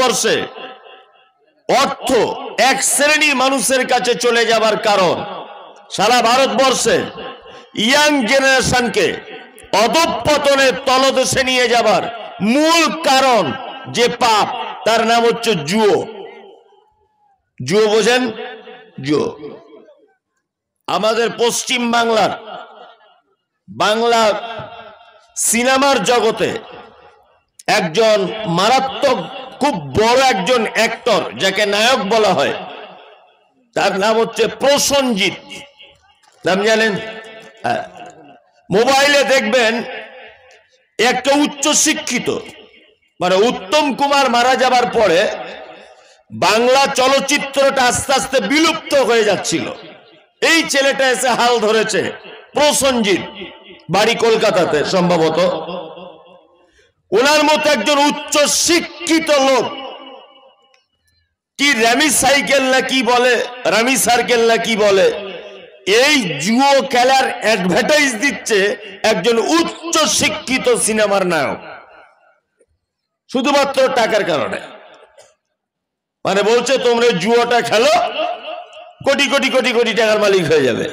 ভারতবর্ষে অর্থ এক শ্রেণীর মানুষের কাছে চলে যাবার কারণ সারা ভারতবর্ষে ইয়াং জেনারেশনকে অধপতনের তলদেশে নিয়ে যাবার মূল কারণ যে পাপ তার নাম হচ্ছে জুয়ো জুয়ো বোঝেন জুয়ো আমাদের পশ্চিম বাংলার বাংলা সিনেমার জগতে একজন মারাত্মক খুব বড় একজন অ্যাক্টর যাকে নায়ক বলা হয় তার নাম হচ্ছে প্রসঞ্জিৎ নাম জানেন হ্যাঁ। মোবাইলে দেখবেন একটা উচ্চ শিক্ষিত মানে উত্তম কুমার মারা যাবার পরে বাংলা চলচ্চিত্রটা আস্তে আস্তে বিলুপ্ত হয়ে যাচ্ছিল এই ছেলেটা এসে হাল ধরেছে প্রসঞ্জিৎ বাড়ি কলকাতাতে সম্ভবত ওনার মতো একজন উচ্চ শিক্ষিত লোক কি র্যামি সাইকেল না কি বলে রামি সার্কেল না কি বলে এই জুয়ো খেলার অ্যাডভার্টাইজ দিচ্ছে একজন উচ্চ শিক্ষিত সিনেমার নায়ক শুধুমাত্র টাকার কারণে মানে বলছে তোমরা জুয়োটা খেলো কোটি কোটি কোটি কোটি টাকার মালিক হয়ে যাবে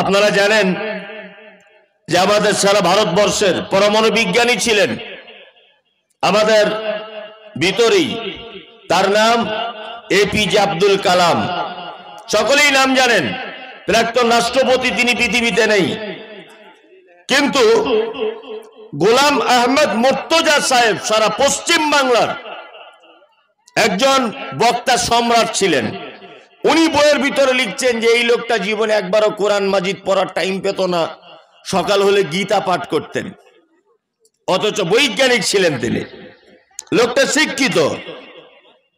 আপনারা জানেন যে আমাদের সারা ভারতবর্ষের পরমাণু বিজ্ঞানী ছিলেন আমাদের ভিতরেই তার নাম এ এপিজে আব্দুল কালাম সকলেই নাম জানেন প্রাক্তন রাষ্ট্রপতি তিনি পৃথিবীতে নেই কিন্তু গোলাম আহমেদ মোর্তজা সাহেব সারা পশ্চিম বাংলার একজন বক্তা সম্রাট ছিলেন উনি বইয়ের ভিতরে লিখছেন যে এই লোকটা জীবনে একবারও কোরআন মাজিদ পড়ার টাইম পেত না সকাল হলে গীতা পাঠ করতেন অথচ বৈজ্ঞানিক ছিলেন তিনি লোকটা শিক্ষিত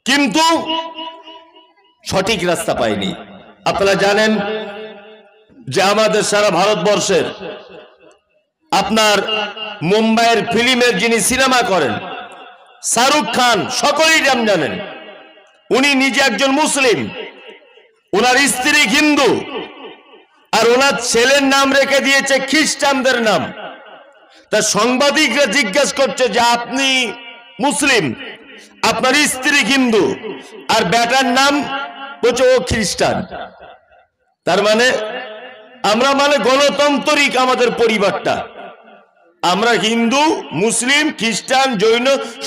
কিন্তু সঠিক রাস্তা পায়নি আপনারা জানেন যে আমাদের সারা ভারতবর্ষের আপনার মুম্বাইয়ের ফিল্মের যিনি সিনেমা করেন শাহরুখ খান সকলেই নাম জানেন উনি নিজে একজন মুসলিম ওনার স্ত্রী হিন্দু আর ওনার ছেলের নাম রেখে দিয়েছে খ্রিস্টানদের নাম তা সাংবাদিকরা জিজ্ঞেস করছে যে আপনি মুসলিম আপনার স্ত্রী হিন্দু আর বেটার নাম বলছে ও খ্রিস্টান তার মানে আমরা মানে গণতান্ত্রিক আমাদের পরিবারটা আমরা হিন্দু মুসলিম খ্রিস্টান জৈন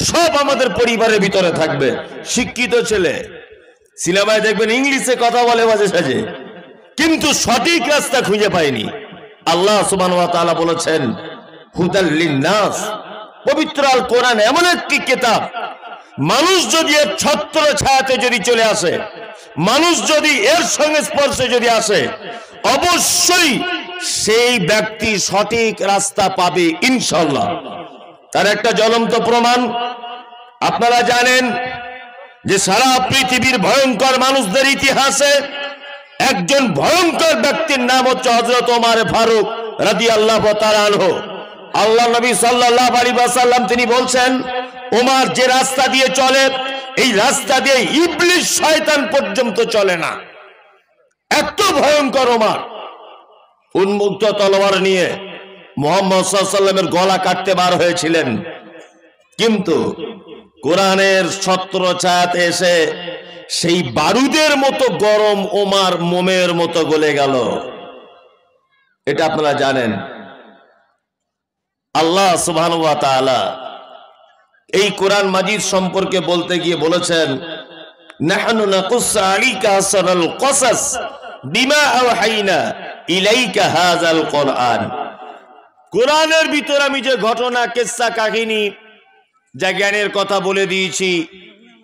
সব আমাদের পরিবারের ভিতরে থাকবে শিক্ষিত ছেলে সিনেমায় দেখবেন ইংলিশে কথা বলে মাঝে সাঝে কিন্তু সঠিক রাস্তা খুঁজে পায়নি আল্লাহ সুবান বলেছেন হুদাল্লিনাস পবিত্র আল কোরআন এমন একটি কেতাব মানুষ যদি এর ছত্র ছায়াতে যদি চলে আসে মানুষ যদি এর সঙ্গে স্পর্শে যদি আসে অবশ্যই সেই ব্যক্তি সঠিক রাস্তা পাবে ইনশাল্লাহ তার একটা জ্বলন্ত প্রমাণ আপনারা জানেন যে সারা পৃথিবীর ভয়ঙ্কর মানুষদের ইতিহাসে একজন ভয়ঙ্কর ব্যক্তির নাম হচ্ছে হজরত ওমার ফারুক রাদি আল্লাহ আল্লাহ নবী সাল্লাহ আলী বাসাল্লাম তিনি বলছেন ওমার যে রাস্তা দিয়ে চলে এই রাস্তা দিয়ে ইবলিশ শয়তান পর্যন্ত চলে না এত ভয়ঙ্কর ওমার উন্মুক্ত তলোয়ার নিয়ে মোহাম্মদ সাল্লামের গলা কাটতে বার হয়েছিলেন কিন্তু কোরআনের চাঁদ এসে সেই বারুদের মতো গরম ওমার মোমের মতো গলে গেল এটা আপনারা জানেন আল্লাহ সুবহান এই কোরআন মাজিদ সম্পর্কে বলতে গিয়ে বলেছেন কোরআনের ভিতর আমি যে ঘটনা কেসা কাহিনী যা জ্ঞানের কথা বলে দিয়েছি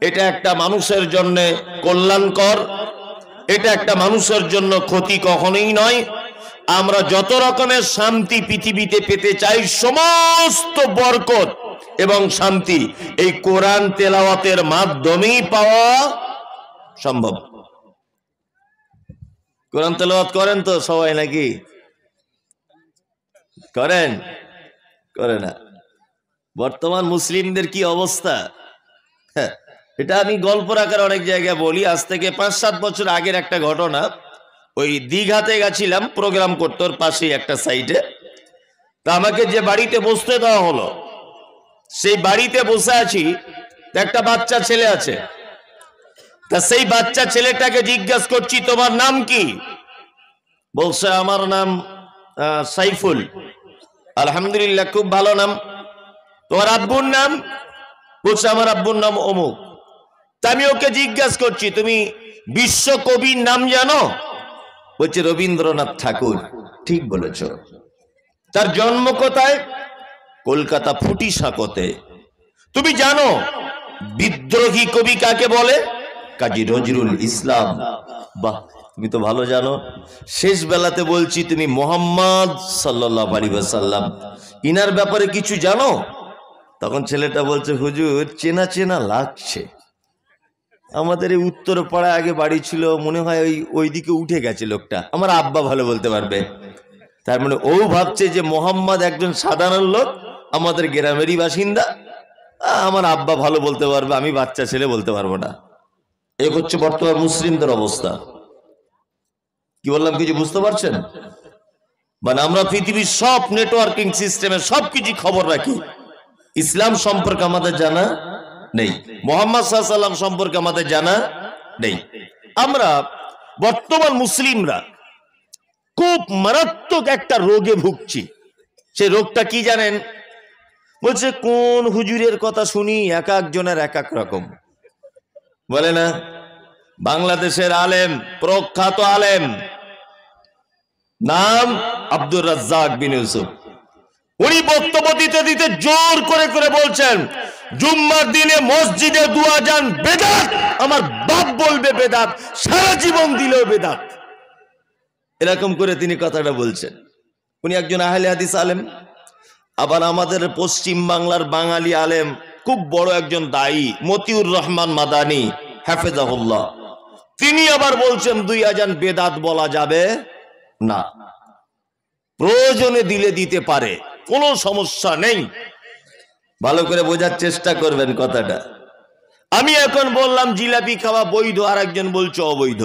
এটা একটা মানুষের জন্য কল্যাণকর এটা একটা মানুষের জন্য ক্ষতি কখনোই নয় আমরা যত রকমের শান্তি পৃথিবীতে পেতে চাই সমস্ত বরকত এবং শান্তি এই কোরআন তেলাওয়াতের মাধ্যমেই পাওয়া সম্ভব কোরআন তেলাওয়াত করেন তো সবাই নাকি করেন করে না বর্তমান মুসলিমদের কি অবস্থা হ্যাঁ, এটা আমি গল্প আকার অনেক জায়গায় বলি আজ থেকে পাঁচ সাত বছর আগের একটা ঘটনা ওই দীঘাতে গেছিলাম প্রোগ্রাম করতো পাশেই একটা সাইডে তা আমাকে যে বাড়িতে বসতে দেওয়া হলো সেই বাড়িতে বসে আছি একটা বাচ্চা ছেলে আছে তা সেই বাচ্চা ছেলেটাকে জিজ্ঞাসা করছি তোমার নাম কি বলছে আমার নাম সাইফুল আলহামদুলিল্লাহ খুব ভালো নাম তোমার আব্বুর নাম বলছে আমার আব্বুর নাম অমুক তা আমি ওকে জিজ্ঞাসা করছি তুমি বিশ্ব কবির নাম জানো বলছে রবীন্দ্রনাথ ঠাকুর ঠিক বলেছ তার জন্ম কোথায় কলকাতা ফুটি সাঁকোতে তুমি জানো বিদ্রোহী কবি কাকে বলে কাজী নজরুল ইসলাম বাহ তুমি তো ভালো জানো শেষ বেলাতে বলছি তুমি মোহাম্মদ সাল্লাহ আলী সাল্লাম ইনার ব্যাপারে কিছু জানো তখন ছেলেটা বলছে হুজুর চেনা চেনা লাগছে আমাদের এই উত্তর পাড়ায় আগে বাড়ি ছিল মনে হয় ওই ওইদিকে উঠে গেছে লোকটা আমার আব্বা ভালো বলতে পারবে তার মানে ও ভাবছে যে মোহাম্মদ একজন সাধারণ লোক আমাদের গ্রামেরই বাসিন্দা আমার আব্বা ভালো বলতে পারবে আমি বাচ্চা ছেলে বলতে পারবো না এ হচ্ছে বর্তমান মুসলিমদের অবস্থা কি বললাম কিছু বুঝতে পারছেন মানে আমরা পৃথিবীর সব নেটওয়ার্কিং সিস্টেমে সবকিছু খবর রাখি ইসলাম সম্পর্কে আমাদের জানা নেই মোহাম্মদ সাহা সম্পর্কে আমাদের জানা নেই আমরা বর্তমান মুসলিমরা খুব মারাত্মক একটা রোগে ভুগছি সে রোগটা কি জানেন বলছে কোন হুজুরের কথা শুনি এক একজনের এক এক রকম বলে না বাংলাদেশের আলেম প্রখ্যাত আলেম নাম আব্দুর রাজ্জাক বিন ইউসুফ উনি বক্তব্য দিতে দিতে জোর করে করে বলছেন জুম্মার দিনে মসজিদে দুয়া যান বেদাত আমার বাপ বলবে বেদাত সারা জীবন দিলে বেদাত এরকম করে তিনি কথাটা বলছেন উনি একজন আহলে হাদিস আলেম আবার আমাদের পশ্চিম বাংলার বাঙালি আলেম খুব বড় একজন দায়ী মতিউর রহমান মাদানি হাফেজাহুল্লাহ তিনি আবার বলছেন দুই আজান বেদাত বলা যাবে না প্রয়োজনে দিলে দিতে পারে কোনো সমস্যা নেই ভালো করে বোঝার চেষ্টা করবেন কথাটা আমি এখন বললাম জিলাপি খাওয়া বৈধ আর একজন বলছে অবৈধ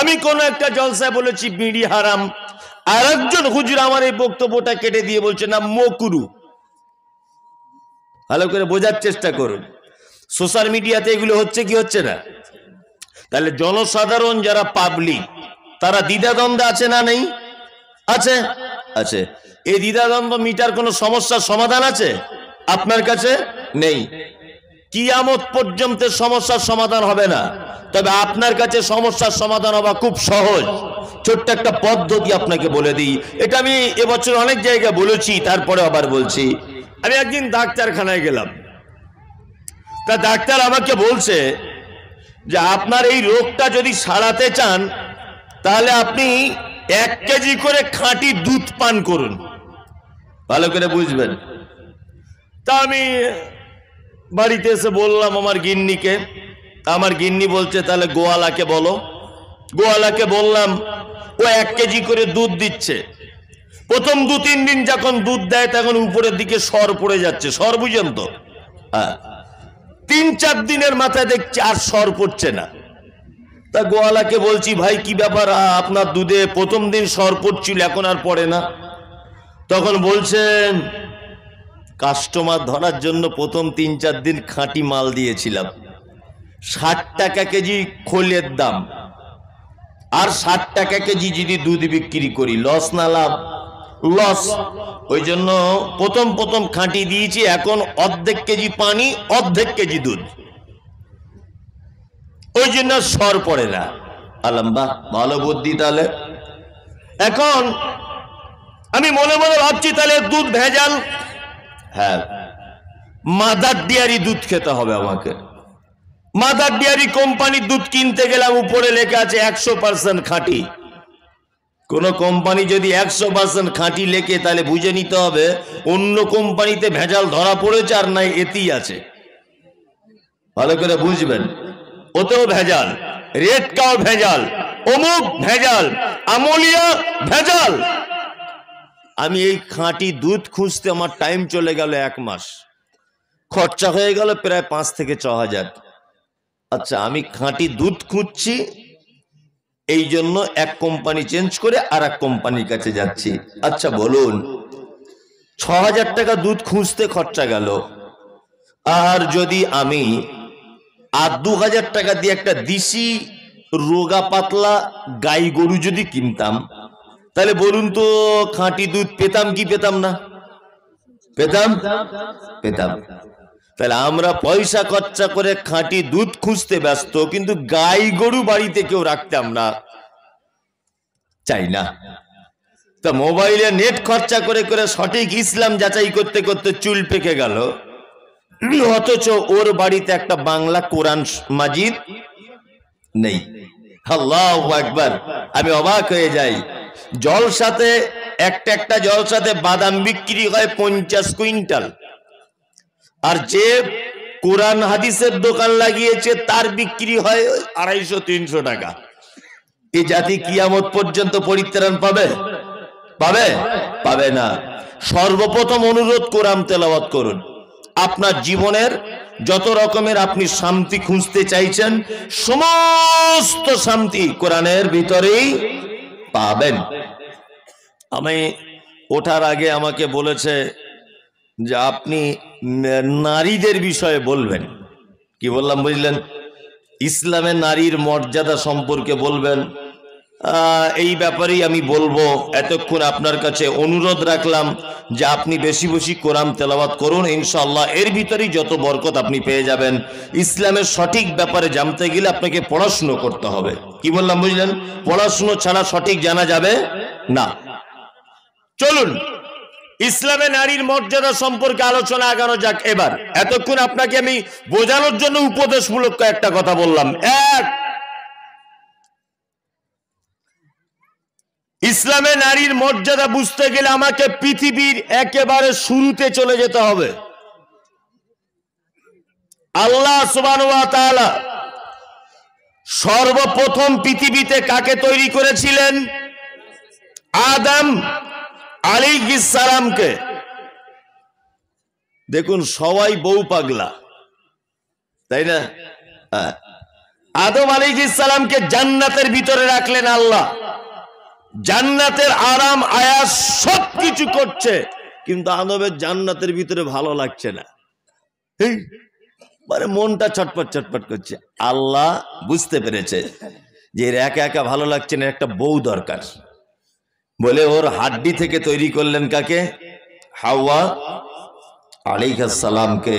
আমি কোন একটা জলসায় বলেছি বিড়ি হারাম আর একজন হুজুর আমার এই বক্তব্যটা কেটে দিয়ে বলছে না মকুরু ভালো করে বোঝার চেষ্টা করুন সোশ্যাল মিডিয়াতে এগুলো হচ্ছে কি হচ্ছে না তাহলে জনসাধারণ যারা পাবলিক তারা দ্বিধাদ্বন্দ্বে আছে না নেই আছে আছে এই দ্বিধাদ্বন্দ্ব মিটার কোনো সমস্যার সমাধান আছে আপনার কাছে নেই কিয়ামত পর্যন্ত সমস্যার সমাধান হবে না তবে আপনার কাছে সমস্যার সমাধান হওয়া খুব সহজ ছোট্ট একটা পদ্ধতি আপনাকে বলে দিই এটা আমি এবছর অনেক জায়গায় বলেছি তারপরে আবার বলছি আমি একদিন ডাক্তারখানায় গেলাম তা ডাক্তার আমাকে বলছে যে আপনার এই রোগটা যদি সারাতে চান তাহলে আপনি এক কেজি করে খাঁটি দুধ পান করুন ভালো করে বুঝবেন তা আমি বাড়িতে এসে বললাম আমার গিন্নিকে আমার গিন্নি বলছে তাহলে গোয়ালাকে বলো গোয়ালাকে বললাম ও এক কেজি করে দুধ দিচ্ছে প্রথম দু তিন দিন যখন দুধ দেয় তখন উপরের দিকে সর পড়ে যাচ্ছে সর বুঝেন তো হ্যাঁ তিন চার দিনের মাথায় দেখছি আর সর পড়ছে না তা গোয়ালাকে বলছি ভাই কি ব্যাপার আপনার দুধে প্রথম দিন সর পড়ছিল এখন আর পড়ে না তখন বলছেন কাস্টমার ধরার জন্য প্রথম তিন চার দিন খাঁটি মাল দিয়েছিলাম ষাট টাকা কেজি খোলের দাম আর ষাট টাকা কেজি যদি দুধ বিক্রি করি লস না লাভ লস ওই জন্য প্রথম প্রথম খাঁটি দিয়েছি এখন অর্ধেক কেজি পানি অর্ধেক কেজি দুধ ওই জন্য সর পড়ে না আলম্বা ভালো বুদ্ধি তাহলে এখন আমি মনে মনে ভাবছি তাহলে দুধ ভেজাল হ্যাঁ মাদার ডিয়ারি দুধ খেতে হবে আমাকে মাদার ডিয়ারি কোম্পানির দুধ কিনতে গেলাম উপরে লেখা আছে একশো পার্সেন্ট খাঁটি কোনো কোম্পানি যদি একশো পার্সেন্ট খাঁটি লেখে তাহলে বুঝে নিতে হবে অন্য কোম্পানিতে ভেজাল ধরা পড়েছে আর নাই এতেই আছে ভালো করে বুঝবেন ওতেও ভেজাল রেড কাও ভেজাল অমুক ভেজাল আমলিয়া ভেজাল আমি এই খাঁটি দুধ খুঁজতে আমার টাইম চলে গেল এক মাস খরচা হয়ে গেল প্রায় পাঁচ থেকে ছ হাজার আচ্ছা আমি খাঁটি দুধ খুঁজছি এই জন্য এক কোম্পানি চেঞ্জ করে আর এক কোম্পানির কাছে যাচ্ছি আচ্ছা বলুন ছ হাজার টাকা দুধ খুঁজতে খরচা গেল আর যদি আমি আর দু হাজার টাকা দিয়ে একটা দিশি রোগা পাতলা গাই গরু যদি কিনতাম তাহলে বলুন তো খাঁটি দুধ পেতাম কি পেতাম না পেতাম পেতাম তাহলে আমরা পয়সা খরচা করে খাঁটি দুধ খুঁজতে ব্যস্ত কিন্তু গাই গরু বাড়িতে কেউ রাখতাম না চাই না তা মোবাইলে নেট খরচা করে করে সঠিক ইসলাম যাচাই করতে করতে চুল পেকে গেল অথচ ওর বাড়িতে একটা বাংলা কোরআন মাজিদ নেই আল্লাহ একবার আমি অবাক হয়ে যাই জলসাতে একটা একটা জলসাতে বাদাম বিক্রি হয় পঞ্চাশ কুইন্টাল আর যে কোরআন হাদিসের দোকান লাগিয়েছে তার বিক্রি হয় আড়াইশো তিনশো টাকা এ জাতি কিয়ামত পর্যন্ত পরিত্রাণ পাবে পাবে পাবে না সর্বপ্রথম অনুরোধ কোরআন তেলাওয়াত করুন আপনার জীবনের যত রকমের আপনি শান্তি খুঁজতে চাইছেন সমস্ত শান্তি কোরআনের ভিতরেই পাবেন আমি ওঠার আগে আমাকে বলেছে যে আপনি নারীদের বিষয়ে বলবেন কি বললাম বুঝলেন ইসলামে নারীর মর্যাদা সম্পর্কে বলবেন এই ব্যাপারেই আমি বলবো এতক্ষণ আপনার কাছে অনুরোধ রাখলাম যে আপনি বেশি বেশি কোরআন তেলাবাত করুন ইনশাল্লাহ এর ভিতরেই যত বরকত আপনি পেয়ে যাবেন ইসলামের সঠিক ব্যাপারে জানতে গেলে আপনাকে পড়াশুনো করতে হবে কি বললাম বুঝলেন পড়াশুনো ছাড়া সঠিক জানা যাবে না চলুন ইসলামে নারীর মর্যাদা সম্পর্কে আলোচনা আগানো যাক এবার এতক্ষণ আপনাকে আমি বোঝানোর জন্য উপদেশমূলক কয়েকটা কথা বললাম এক ইসলামে নারীর মর্যাদা বুঝতে গেলে আমাকে পৃথিবীর একেবারে শুরুতে চলে যেতে হবে আল্লাহ সর্বপ্রথম পৃথিবীতে কাকে তৈরি করেছিলেন আদম আলী ইসালামকে দেখুন সবাই বউ পাগলা তাই না হ্যাঁ। আদম আলী ইসালামকে জান্নাতের ভিতরে রাখলেন আল্লাহ জান্নাতের আরাম আয়াস সব কিছু করছে কিন্তু আদবের জান্নাতের ভিতরে ভালো লাগছে না মানে মনটা ছটপট ছটপট করছে আল্লাহ বুঝতে পেরেছে যে এর একা একা ভালো লাগছে না একটা বউ দরকার বলে ওর হাড্ডি থেকে তৈরি করলেন কাকে হাওয়া সালামকে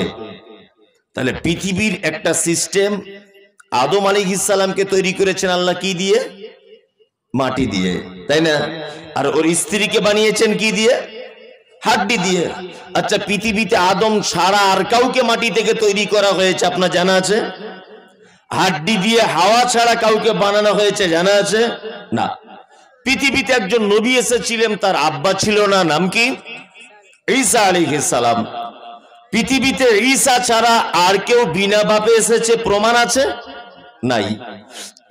তাহলে পৃথিবীর একটা সিস্টেম আদম আলিহিসাল্লামকে তৈরি করেছেন আল্লাহ কি দিয়ে মাটি দিয়ে তাই না আর ওর স্ত্রীকে বানিয়েছেন কি দিয়ে হাড্ডি দিয়ে আচ্ছা পৃথিবীতে আদম সারা আর কাউকে মাটি থেকে তৈরি করা হয়েছে আপনার জানা আছে হাড্ডি দিয়ে হাওয়া ছাড়া কাউকে বানানো হয়েছে জানা আছে না পৃথিবীতে একজন নবী এসেছিলেন তার আব্বা ছিল না নাম কি ঈসা সালাম পৃথিবীতে ঈসা ছাড়া আর কেউ বিনা বাপে এসেছে প্রমাণ আছে নাই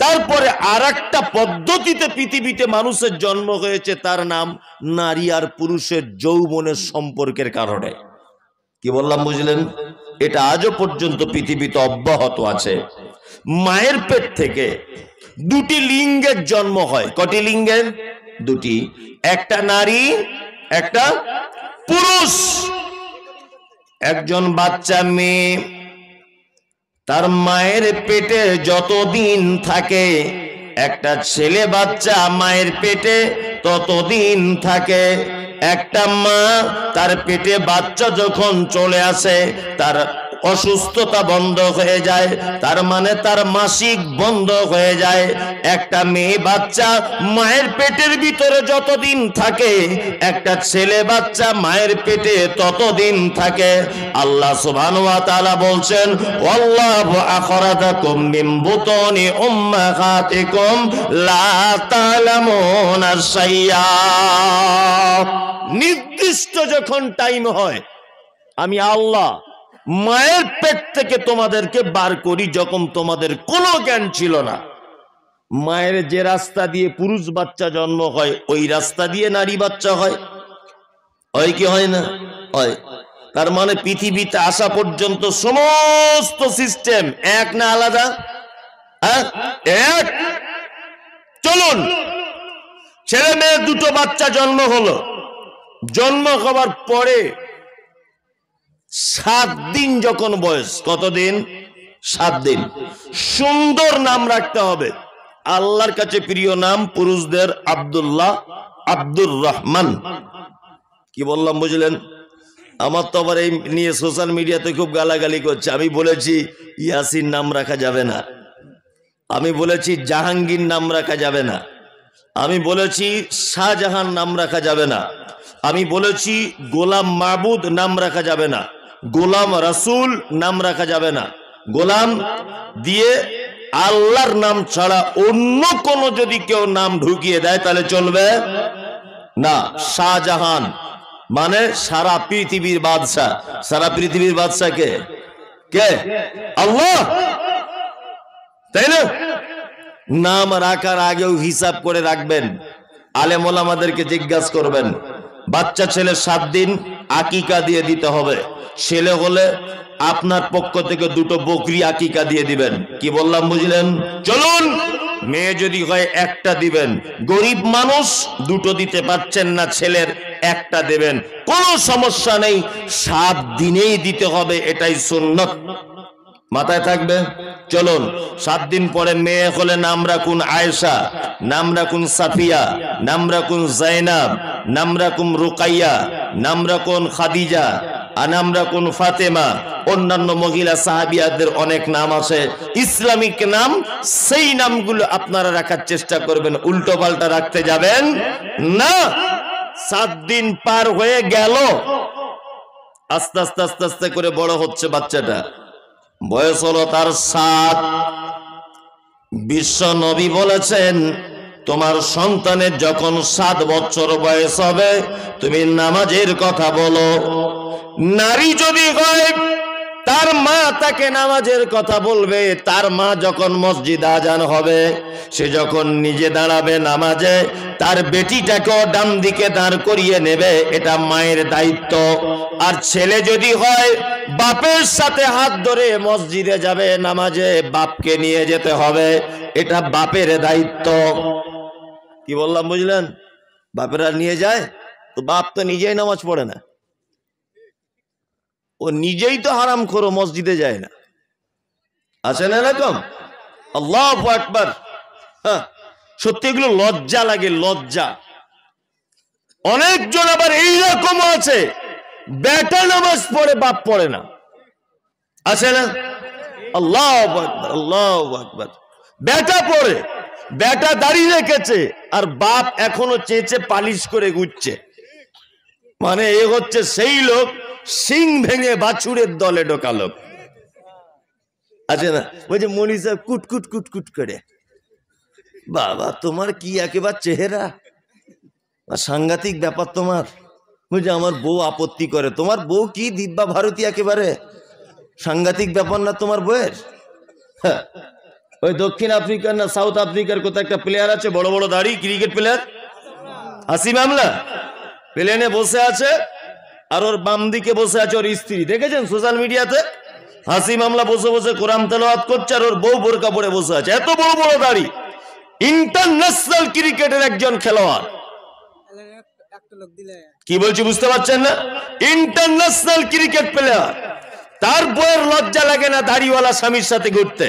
তারপরে আর একটা পদ্ধতিতে পৃথিবীতে মানুষের জন্ম হয়েছে তার নাম নারী আর পুরুষের যৌবনের সম্পর্কের কারণে কি বললাম বুঝলেন এটা আজও পর্যন্ত পৃথিবীতে অব্যাহত আছে মায়ের পেট থেকে দুটি লিঙ্গের জন্ম হয় কটি লিঙ্গের দুটি একটা নারী একটা পুরুষ একজন বাচ্চা মেয়ে তার মায়ের পেটে যতদিন থাকে একটা ছেলে বাচ্চা মায়ের পেটে ততদিন থাকে একটা মা তার পেটে বাচ্চা যখন চলে আসে তার অসুস্থতা বন্ধ হয়ে যায় তার মানে তার মাসিক বন্ধ হয়ে যায় একটা মেয়ে বাচ্চা মায়ের পেটের ভিতরে যতদিন থাকে একটা ছেলে বাচ্চা মায়ের পেটে ততদিন থাকে আল্লাহ সুবহান ওয়া তাআলা বলেন আল্লাহু আখরাজাকুম মিন বুতুনি উম্মাহাতিকুম লা তালামুনা শাইয়া নির্দিষ্ট যখন টাইম হয় আমি আল্লাহ মায়ের পেট থেকে তোমাদেরকে বার করি যখন তোমাদের কোনো জ্ঞান ছিল না মায়ের যে রাস্তা দিয়ে পুরুষ বাচ্চা জন্ম হয় ওই রাস্তা দিয়ে নারী বাচ্চা হয় হয় কি হয় না হয় তার মানে পৃথিবীতে আসা পর্যন্ত সমস্ত সিস্টেম এক না আলাদা হ্যাঁ? এক চলুন ছেলে মেয়ে দুটো বাচ্চা জন্ম হলো জন্ম হওয়ার পরে সাত দিন যখন বয়স কতদিন সাত দিন সুন্দর নাম রাখতে হবে আল্লাহর কাছে প্রিয় নাম পুরুষদের আবদুল্লাহ আব্দুর রহমান কি বললাম বুঝলেন আমার তো আবার এই নিয়ে সোশ্যাল মিডিয়াতে খুব গালাগালি করছে আমি বলেছি ইয়াসিন নাম রাখা যাবে না আমি বলেছি জাহাঙ্গীর নাম রাখা যাবে না আমি বলেছি শাহজাহান নাম রাখা যাবে না আমি বলেছি গোলাম মাহবুদ নাম রাখা যাবে না গোলাম রাসুল নাম রাখা যাবে না গোলাম দিয়ে আল্লাহর নাম ছাড়া অন্য কোন যদি কেউ নাম ঢুকিয়ে দেয় তাহলে চলবে না শাহজাহান মানে সারা পৃথিবীর বাদশাহ সারা পৃথিবীর বাদশাহ কে কে আল্লাহ তাই না নাম রাখার আগেও হিসাব করে রাখবেন আমাদেরকে জিজ্ঞাসা করবেন বাচ্চা ছেলে সাত দিন আকিকা দিয়ে দিতে হবে ছেলে হলে আপনার পক্ষ থেকে দুটো বকরি আকিকা দিয়ে দিবেন কি বললাম বুঝলেন চলুন মেয়ে যদি হয় একটা দিবেন গরিব মানুষ দুটো দিতে পারছেন না ছেলের একটা দেবেন কোনো সমস্যা নেই সাত দিনেই দিতে হবে এটাই সুন্নত মাথায় থাকবে চলুন সাত দিন পরে মেয়ে হলে নাম রাখুন আয়সা নাম রাখুন সাফিয়া নাম রাখুন জাইনাব নাম রাখুন রুকাইয়া নাম রাখুন খাদিজা নাম রাখুন ফাতেমা অন্যান্য মহিলা সাহাবিয়াদের অনেক নাম আছে ইসলামিক নাম সেই নামগুলো আপনারা রাখার চেষ্টা করবেন উল্টো পাল্টা রাখতে যাবেন না সাত দিন পার হয়ে গেল আস্তে আস্তে আস্তে আস্তে করে বড় হচ্ছে বাচ্চাটা বয়স হলো তার সাত বিশ্ব নবী বলেছেন তোমার সন্তানের যখন সাত বছর বয়স হবে তুমি নামাজের কথা বলো নারী যদি হয় তার মা তাকে নামাজের কথা বলবে তার মা যখন মসজিদ আজান হবে সে যখন নিজে দাঁড়াবে নামাজে তার বেটিটাকেও ডান দিকে দাঁড় করিয়ে নেবে এটা মায়ের দায়িত্ব আর ছেলে যদি হয় বাপের সাথে হাত ধরে মসজিদে যাবে নামাজে বাপকে নিয়ে যেতে হবে এটা বাপের দায়িত্ব কি বললাম বুঝলেন বাপেরা নিয়ে যায় তো বাপ তো নিজেই নামাজ পড়ে না ও নিজেই তো হারাম খোরো মসজিদে যায় না আছে না এরকম আল্লাহ একবার হ্যাঁ, সত্যি এগুলো লজ্জা লাগে লজ্জা অনেকজন আবার এইরকম আছে বেটা নামাজ পড়ে বাপ পড়ে না আছে না আল্লাহ আকবর আল্লাহ আকবর বেটা পড়ে বেটা দাঁড়িয়ে রেখেছে আর বাপ এখনো চেঁচে পালিশ করে ঘুরছে মানে এ হচ্ছে সেই লোক সিং ভেঙে বাছুরের দলে ঢোকালো আছে আচ্ছা না বলছে মনি সাহেব কুটকুট কুটকুট করে বাবা তোমার কি একেবারে চেহারা সাংঘাতিক ব্যাপার তোমার বলছে আমার বউ আপত্তি করে তোমার বউ কি দিব্যা ভারতী একেবারে সাংঘাতিক ব্যাপার না তোমার বউয়ের হ্যাঁ। ওই দক্ষিণ আফ্রিকার না সাউথ আফ্রিকার কোথাও একটা প্লেয়ার আছে বড় বড় দাড়ি ক্রিকেট প্লেয়ার হাসি মামলা প্লেনে বসে আছে আর ওর বাম দিকে বসে আছে ওর স্ত্রী দেখেছেন সোশ্যাল মিডিয়াতে হাসি মামলা বসে বসে কোরআন তেলাওয়াত করছে আর ওর বউ বোরকা পরে বসে আছে এত বড় বড় দাড়ি ইন্টারন্যাশনাল ক্রিকেটের একজন খেলোয়াড় কি বলছি বুঝতে পারছেন না ইন্টারন্যাশনাল ক্রিকেট প্লেয়ার তার বইয়ের লজ্জা লাগে না দাড়িওয়ালা স্বামীর সাথে ঘুরতে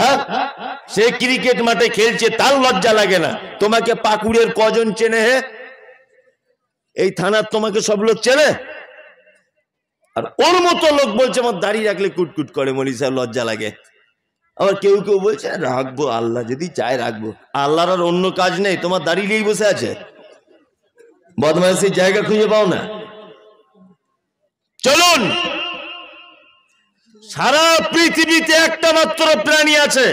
হ্যাঁ? সে ক্রিকেট মাঠে খেলছে তার লজ্জা লাগে না তোমাকে পাকুড়ের কজন চেনে হে এই থানার তোমাকে সব লোক চেনে আর ওর মতো লোক বলছে আমার দাঁড়িয়ে রাখলে কুটকুট করে মনি স্যার লজ্জা লাগে আবার কেউ কেউ বলছে রাখবো আল্লাহ যদি চায় রাখবো আল্লাহর আর অন্য কাজ নেই তোমার দাঁড়িয়েই বসে আছে বদমাইশের জায়গা খুঁজে পাও না চলুন সারা পৃথিবীতে একটা মাত্র প্রাণী আছে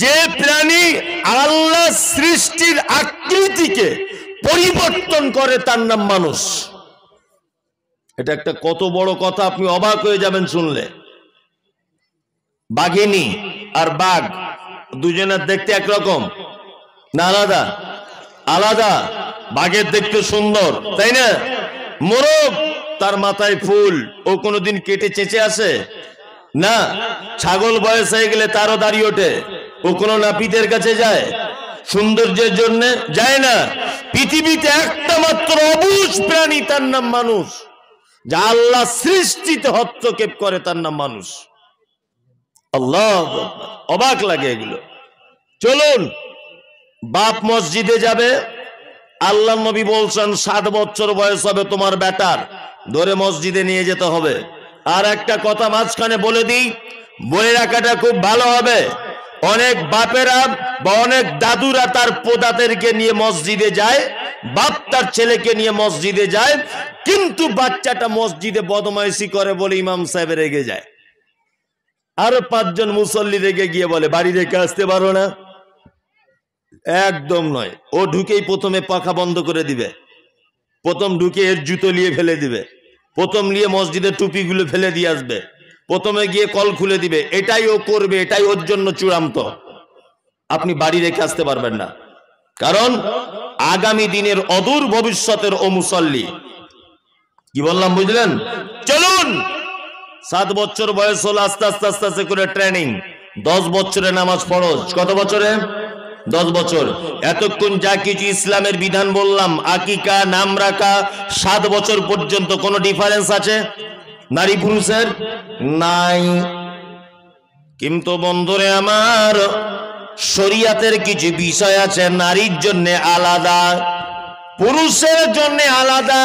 যে প্রাণী আল্লাহ সৃষ্টির আকৃতিকে পরিবর্তন করে তার নাম মানুষ এটা একটা কত বড় কথা আপনি অবাক হয়ে যাবেন শুনলে বাঘিনী আর বাঘ দুজনের দেখতে একরকম না আলাদা আলাদা বাঘের দেখতে সুন্দর তাই না মোরগ তার মাথায় ফুল ও কোনোদিন কেটে চেঁচে আসে না ছাগল বয়স হয়ে গেলে তারও দাঁড়িয়ে ওঠে ও কোনো নাপিতের কাছে যায় সৌন্দর্যের জন্য যায় না পৃথিবীতে একটা মাত্র অবুজ প্রাণী তার নাম মানুষ যা আল্লাহ সৃষ্টিতে হস্তক্ষেপ করে তার নাম মানুষ আল্লাহ অবাক লাগে এগুলো চলুন বাপ মসজিদে যাবে আল্লাহ নবী বলছেন সাত বছর বয়স হবে তোমার বেটার ধরে মসজিদে নিয়ে যেতে হবে আর একটা কথা মাঝখানে বলে দিই বলে রাখাটা খুব ভালো হবে অনেক বাপেরা বা অনেক দাদুরা তার পোদাদেরকে নিয়ে মসজিদে যায় বাপ তার ছেলেকে নিয়ে মসজিদে যায় কিন্তু বাচ্চাটা মসজিদে বদমাইশি করে বলে ইমাম সাহেব রেগে যায় আরো পাঁচজন মুসল্লি রেগে গিয়ে বলে বাড়ি রেখে আসতে পারো না একদম নয় ও ঢুকেই প্রথমে পাখা বন্ধ করে দিবে প্রথম ঢুকে এর জুতো নিয়ে ফেলে দিবে প্রথম নিয়ে মসজিদের টুপিগুলো ফেলে দিয়ে আসবে প্রথমে গিয়ে কল খুলে দিবে এটাই ও করবে এটাই ওর জন্য চূড়ান্ত আপনি বাড়ি রেখে আসতে পারবেন না কারণ আগামী দিনের অদূর ভবিষ্যতের ও মুসল্লি কি বললাম বুঝলেন চলুন সাত বছর বয়স হল আস্তে আস্তে আস্তে আস্তে করে ট্রেনিং দশ বছরে নামাজ ফরজ কত বছরে দশ বছর এতক্ষণ যা কিছু ইসলামের বিধান বললাম আকিকা নাম রাখা সাত বছর পর্যন্ত কোনো ডিফারেন্স আছে নারী পুরুষের নাই কিন্তু বন্ধুরে আমার শরিয়াতের কিছু বিষয় আছে নারীর জন্য আলাদা পুরুষের জন্য আলাদা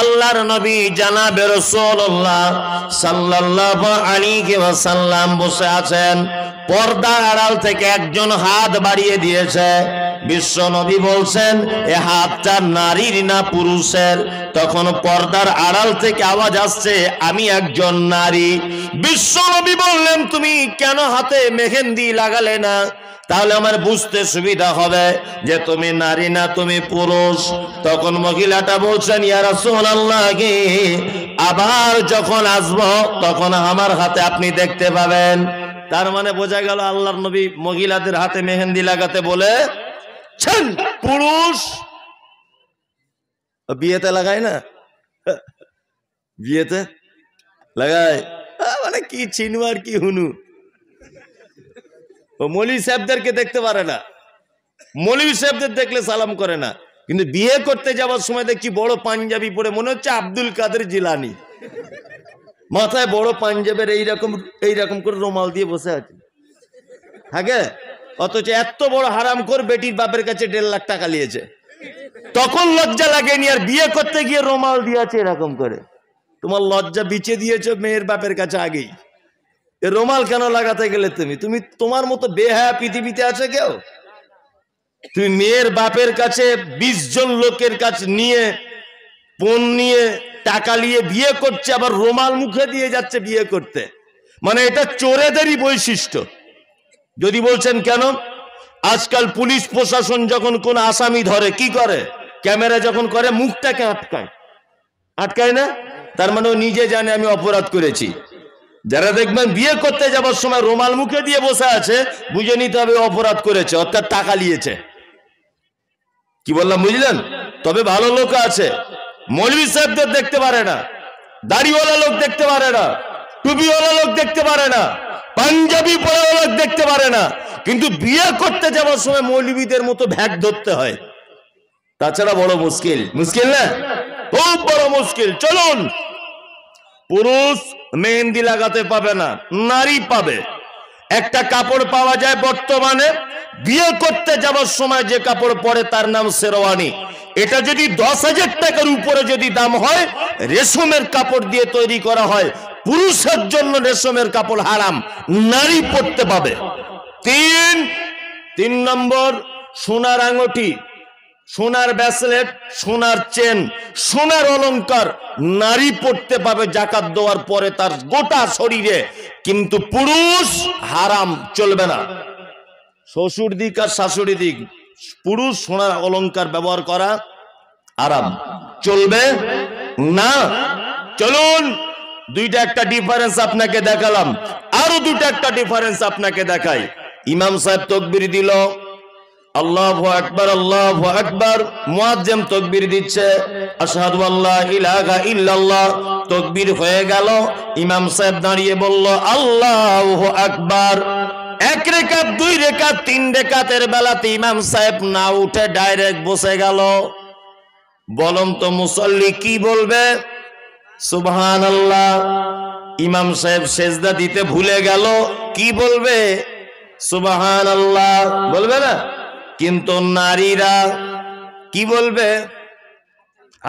আল্লাহর নবী জানাবে রসুল্লাহ সাল্লাহ আলী সাল্লাম বসে আছেন পর্দা আড়াল থেকে একজন হাত বাড়িয়ে দিয়েছে বিশ্ব নবী বলছেন এ হাতটা নারীর না পুরুষের তখন পর্দার আড়াল থেকে আওয়াজ আসছে আমি একজন নারী বিশ্ব নবী বললেন তুমি কেন হাতে মেহেন্দি লাগালে না তাহলে আমার বুঝতে সুবিধা হবে যে তুমি নারী না তুমি পুরুষ তখন মহিলাটা বলছেন ইয়ারা সোনাল্লাহি আবার যখন আসব তখন আমার হাতে আপনি দেখতে পাবেন তার মানে বোঝা গেল আল্লাহর নবী মহিলাদের হাতে মেহেন্দি লাগাতে বলে পুরুষ বিয়েতে লাগায় না বিয়েতে লাগায় মানে কি চিনু আর কি হুনু ও মলি সাহেবদেরকে দেখতে পারে না মলি সাহেবদের দেখলে সালাম করে না কিন্তু বিয়ে করতে যাওয়ার সময় দেখছি বড় পাঞ্জাবি পরে মনে হচ্ছে আব্দুল কাদের জিলানি মাথায় বড় পাঞ্জাবের এইরকম এইরকম করে রোমাল দিয়ে বসে আছে হ্যাঁ গে অথচ এত বড় হারাম কর বেটির বাপের কাছে দেড় লাখ টাকা নিয়েছে তখন লজ্জা লাগেনি আর বিয়ে করতে গিয়ে রোমাল দিয়েছে এরকম করে তোমার লজ্জা বিচে দিয়েছ মেয়ের বাপের কাছে আগেই রোমাল কেন লাগাতে গেলে তুমি তুমি তোমার মতো বেহায়া পৃথিবীতে আছে কেউ তুমি মেয়ের বাপের কাছে ২০ জন লোকের কাছে নিয়ে পণ নিয়ে টাকা নিয়ে বিয়ে করছে আবার রোমাল মুখে দিয়ে যাচ্ছে বিয়ে করতে মানে এটা চোরেদেরই বৈশিষ্ট্য যদি বলছেন কেন আজকাল পুলিশ প্রশাসন যখন কোন আসামি ধরে কি করে ক্যামেরা যখন করে মুখটাকে আটকায় আটকায় না তার মানে ও নিজে জানে আমি অপরাধ করেছি যারা দেখবেন বিয়ে করতে যাবার সময় রোমাল মুখে দিয়ে বসে আছে বুঝে নিতে হবে অপরাধ করেছে অর্থাৎ টাকা নিয়েছে কি বললাম বুঝলেন তবে ভালো লোক আছে মৌলবী সাহেবদের দেখতে পারে না দাড়িওয়ালা লোক দেখতে পারে না টুপিওয়ালা লোক দেখতে পারে না পাঞ্জাবি পরা লোক দেখতে পারে না কিন্তু বিয়ে করতে যাবার সময় মৌলবীদের মতো ভ্যাক ধরতে হয় তাছাড়া বড় মুশকিল মুশকিল না খুব বড় মুশকিল চলুন পুরুষ মেহেন্দি লাগাতে পাবে না নারী পাবে একটা কাপড় পাওয়া যায় বর্তমানে বিয়ে করতে যাওয়ার সময় যে কাপড় পরে তার নাম শেরওয়ানি এটা যদি দশ হাজার টাকার উপরে যদি দাম হয় রেশমের কাপড় দিয়ে তৈরি করা হয় পুরুষের জন্য রেশমের কাপড় হারাম নারী পড়তে পাবে তিন তিন নম্বর সোনার আঙটি সোনার ব্যাসলেট সোনার চেন সোনার অলঙ্কার নারী পড়তে পাবে জাকাত দেওয়ার পরে তার গোটা শরীরে কিন্তু পুরুষ হারাম চলবে না শ্বশুর দিক আর শাশুড়ি দিক পুরুষ সোনার অলঙ্কার ব্যবহার করা আরাম চলবে না চলুন দুইটা একটা ডিফারেন্স আপনাকে দেখালাম আরো দুটা একটা ডিফারেন্স আপনাকে দেখাই ইমাম সাহেব তকবির দিল আল্লাহ আকবর আল্লাহ আকবর মুয়াজ্জেম তকবির দিচ্ছে আসাদু আল্লাহ ইলাহা ইল্লাল্লাহ তকবির হয়ে গেল ইমাম সাহেব দাঁড়িয়ে বলল আল্লাহ আকবর এক রেখাত দুই রেখাত তিন রেখাতের বেলাতে ইমাম সাহেব না উঠে ডাইরেক্ট বসে গেল বলম তো মুসল্লি কি বলবে সুবহান আল্লাহ ইমাম সাহেব সেজদা দিতে ভুলে গেল কি বলবে সুবহান আল্লাহ বলবে না কিন্তু নারীরা কি বলবে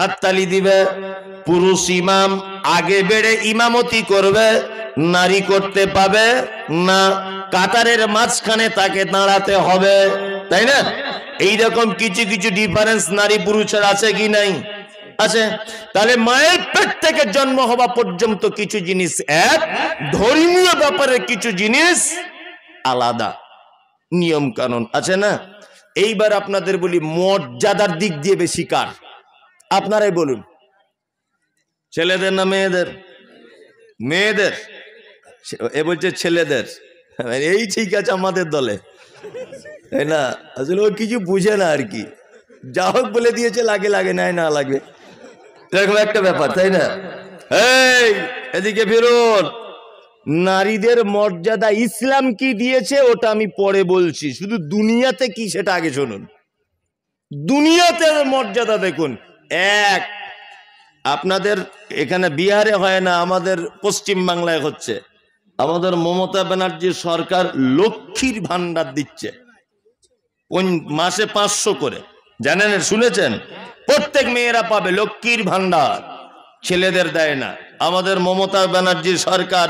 হাততালি দিবে পুরুষ ইমাম আগে বেড়ে ইমামতি করবে নারী করতে পাবে না কাতারের মাঝখানে তাকে দাঁড়াতে হবে তাই না এই রকম কিছু কিছু ডিফারেন্স নারী পুরুষের আছে কি নাই আছে তাহলে মায়ের পেট থেকে জন্ম হওয়া পর্যন্ত কিছু জিনিস এক ধর্মীয় ব্যাপারে কিছু জিনিস আলাদা নিয়ম কানুন আছে না এইবার আপনাদের বলি মর্যাদার দিক দিয়ে বেশি কার আপনারাই বলুন ছেলেদের না মেয়েদের মেয়েদের এ বলছে ছেলেদের এই ঠিক আছে আমাদের দলে তাই না আসলে ও কিছু বুঝে না আর কি যা হোক বলে দিয়েছে লাগে লাগে নাই না লাগে এরকম একটা ব্যাপার তাই না এই এদিকে ফিরুন নারীদের মর্যাদা ইসলাম কি দিয়েছে ওটা আমি পরে বলছি শুধু দুনিয়াতে কি সেটা আগে শুনুন দুনিয়াতে মর্যাদা দেখুন এক আপনাদের এখানে বিহারে হয় না আমাদের পশ্চিম বাংলায় হচ্ছে আমাদের মমতা ব্যানার্জি সরকার লক্ষ্মীর ভান্ডার দিচ্ছে মাসে পাঁচশো করে জানেন শুনেছেন প্রত্যেক মেয়েরা পাবে লক্ষ্মীর ভান্ডার ছেলেদের দেয় না আমাদের মমতা ব্যানার্জি সরকার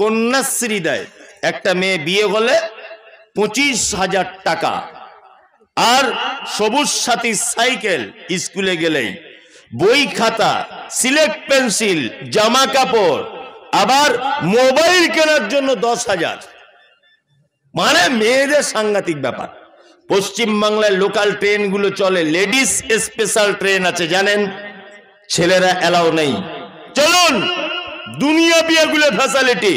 কন্যাশ্রী দেয় একটা মেয়ে বিয়ে হলে পঁচিশ হাজার টাকা আর সবুজ সাথী সাইকেল স্কুলে গেলেই বই খাতা সিলেক্ট পেন্সিল জামা কাপড় আবার মোবাইল কেনার জন্য দশ হাজার মানে মেয়েদের সাংঘাতিক ব্যাপার পশ্চিম বাংলায় লোকাল ট্রেনগুলো চলে লেডিস স্পেশাল ট্রেন আছে জানেন ছেলেরা এলাও নেই চলুন দুনিয়া বিয়াগুলো ফ্যাসালিটি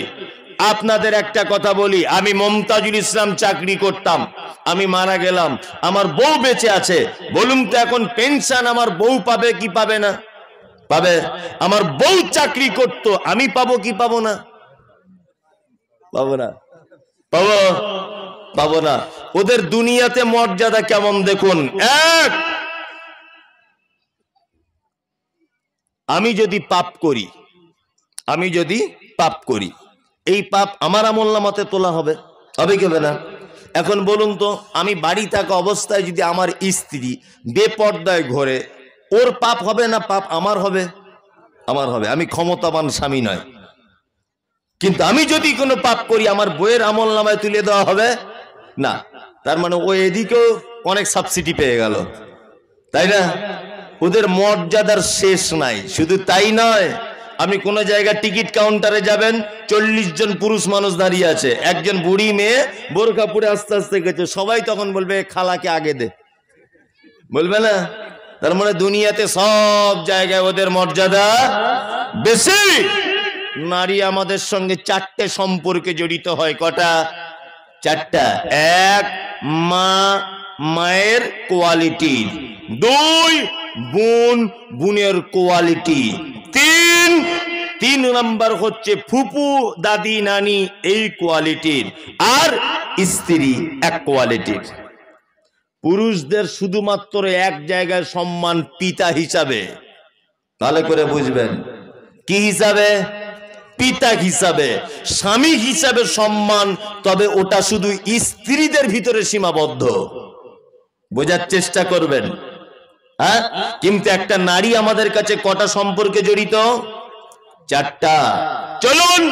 আপনাদের একটা কথা বলি আমি মমতাজুল ইসলাম চাকরি করতাম আমি মারা গেলাম আমার বউ বেঁচে আছে বলুন তো এখন পেনশন আমার বউ পাবে কি পাবে না পাবে আমার বউ চাকরি করত আমি পাবো কি পাবো না পাবো না পাবো পাবো না ওদের দুনিয়াতে মর্যাদা কেমন দেখুন এক আমি যদি পাপ করি আমি যদি পাপ করি এই পাপ আমার আমল নামাতে তোলা হবে হবে কেবে না এখন বলুন তো আমি বাড়ি থাকা অবস্থায় যদি আমার স্ত্রী বেপর্দায় ঘরে ওর পাপ হবে না পাপ আমার হবে আমার হবে আমি ক্ষমতাবান স্বামী নয় কিন্তু আমি যদি কোনো পাপ করি আমার বইয়ের আমল নামায় তুলে দেওয়া হবে না তার মানে ও এদিকেও অনেক সাবসিডি পেয়ে গেল তাই না ওদের মর্যাদার শেষ নাই শুধু তাই নয় আপনি কোনো জায়গায় টিকিট কাউন্টারে যাবেন চল্লিশ জন পুরুষ মানুষ দাঁড়িয়ে আছে একজন বুড়ি মেয়ে বোরখা পরে আস্তে আস্তে গেছে সবাই তখন বলবে খালাকে আগে দে বলবে না তার মানে দুনিয়াতে সব জায়গায় ওদের মর্যাদা বেশি নারী আমাদের সঙ্গে চারটে সম্পর্কে জড়িত হয় কটা চারটা এক মা মায়ের কোয়ালিটি দুই বোন বোনের কোয়ালিটি তিন দিন তিন নম্বর হচ্ছে ফুপু দাদি নানি এই কোয়ালিটির আর স্ত্রী এক কোয়ালিটির পুরুষদের শুধুমাত্র এক জায়গায় সম্মান পিতা হিসাবে ভালো করে বুঝবেন কি হিসাবে পিতা হিসাবে স্বামী হিসাবে সম্মান তবে ওটা শুধু স্ত্রীদের ভিতরে সীমাবদ্ধ বোঝার চেষ্টা করবেন হ্যাঁ কিন্তু একটা নারী আমাদের কাছে কটা সম্পর্কে জড়িত চারটা চলুন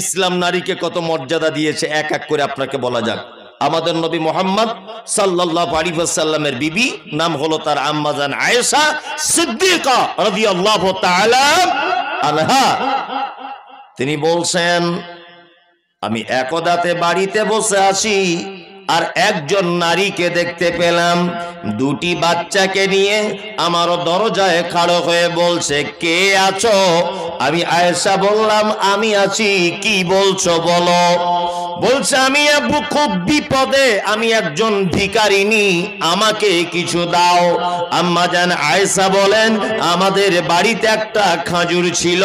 ইসলাম নারীকে কত মর্যাদা দিয়েছে এক এক করে আপনাকে বলা যাক আমাদের নবী মোহাম্মদ সাল্লাহামের বিবি নাম হলো তার আম্মাজান আয়েশা সিদ্দিকা রবি আল্লাহ আনহা তিনি বলছেন আমি একদাতে বাড়িতে বসে আছি আর একজন নারীকে দেখতে পেলাম দুটি বাচ্চাকে নিয়ে আমারও দরজায় খাড়ো হয়ে বলছে কে আছো আমি আয়েশা বললাম আমি আছি কি বলছো বলো বলছে আমি আব্বু খুব বিপদে আমি একজন ভিকারিনী আমাকে কিছু দাও আম্মা জান আয়সা বলেন আমাদের বাড়িতে একটা খাজুর ছিল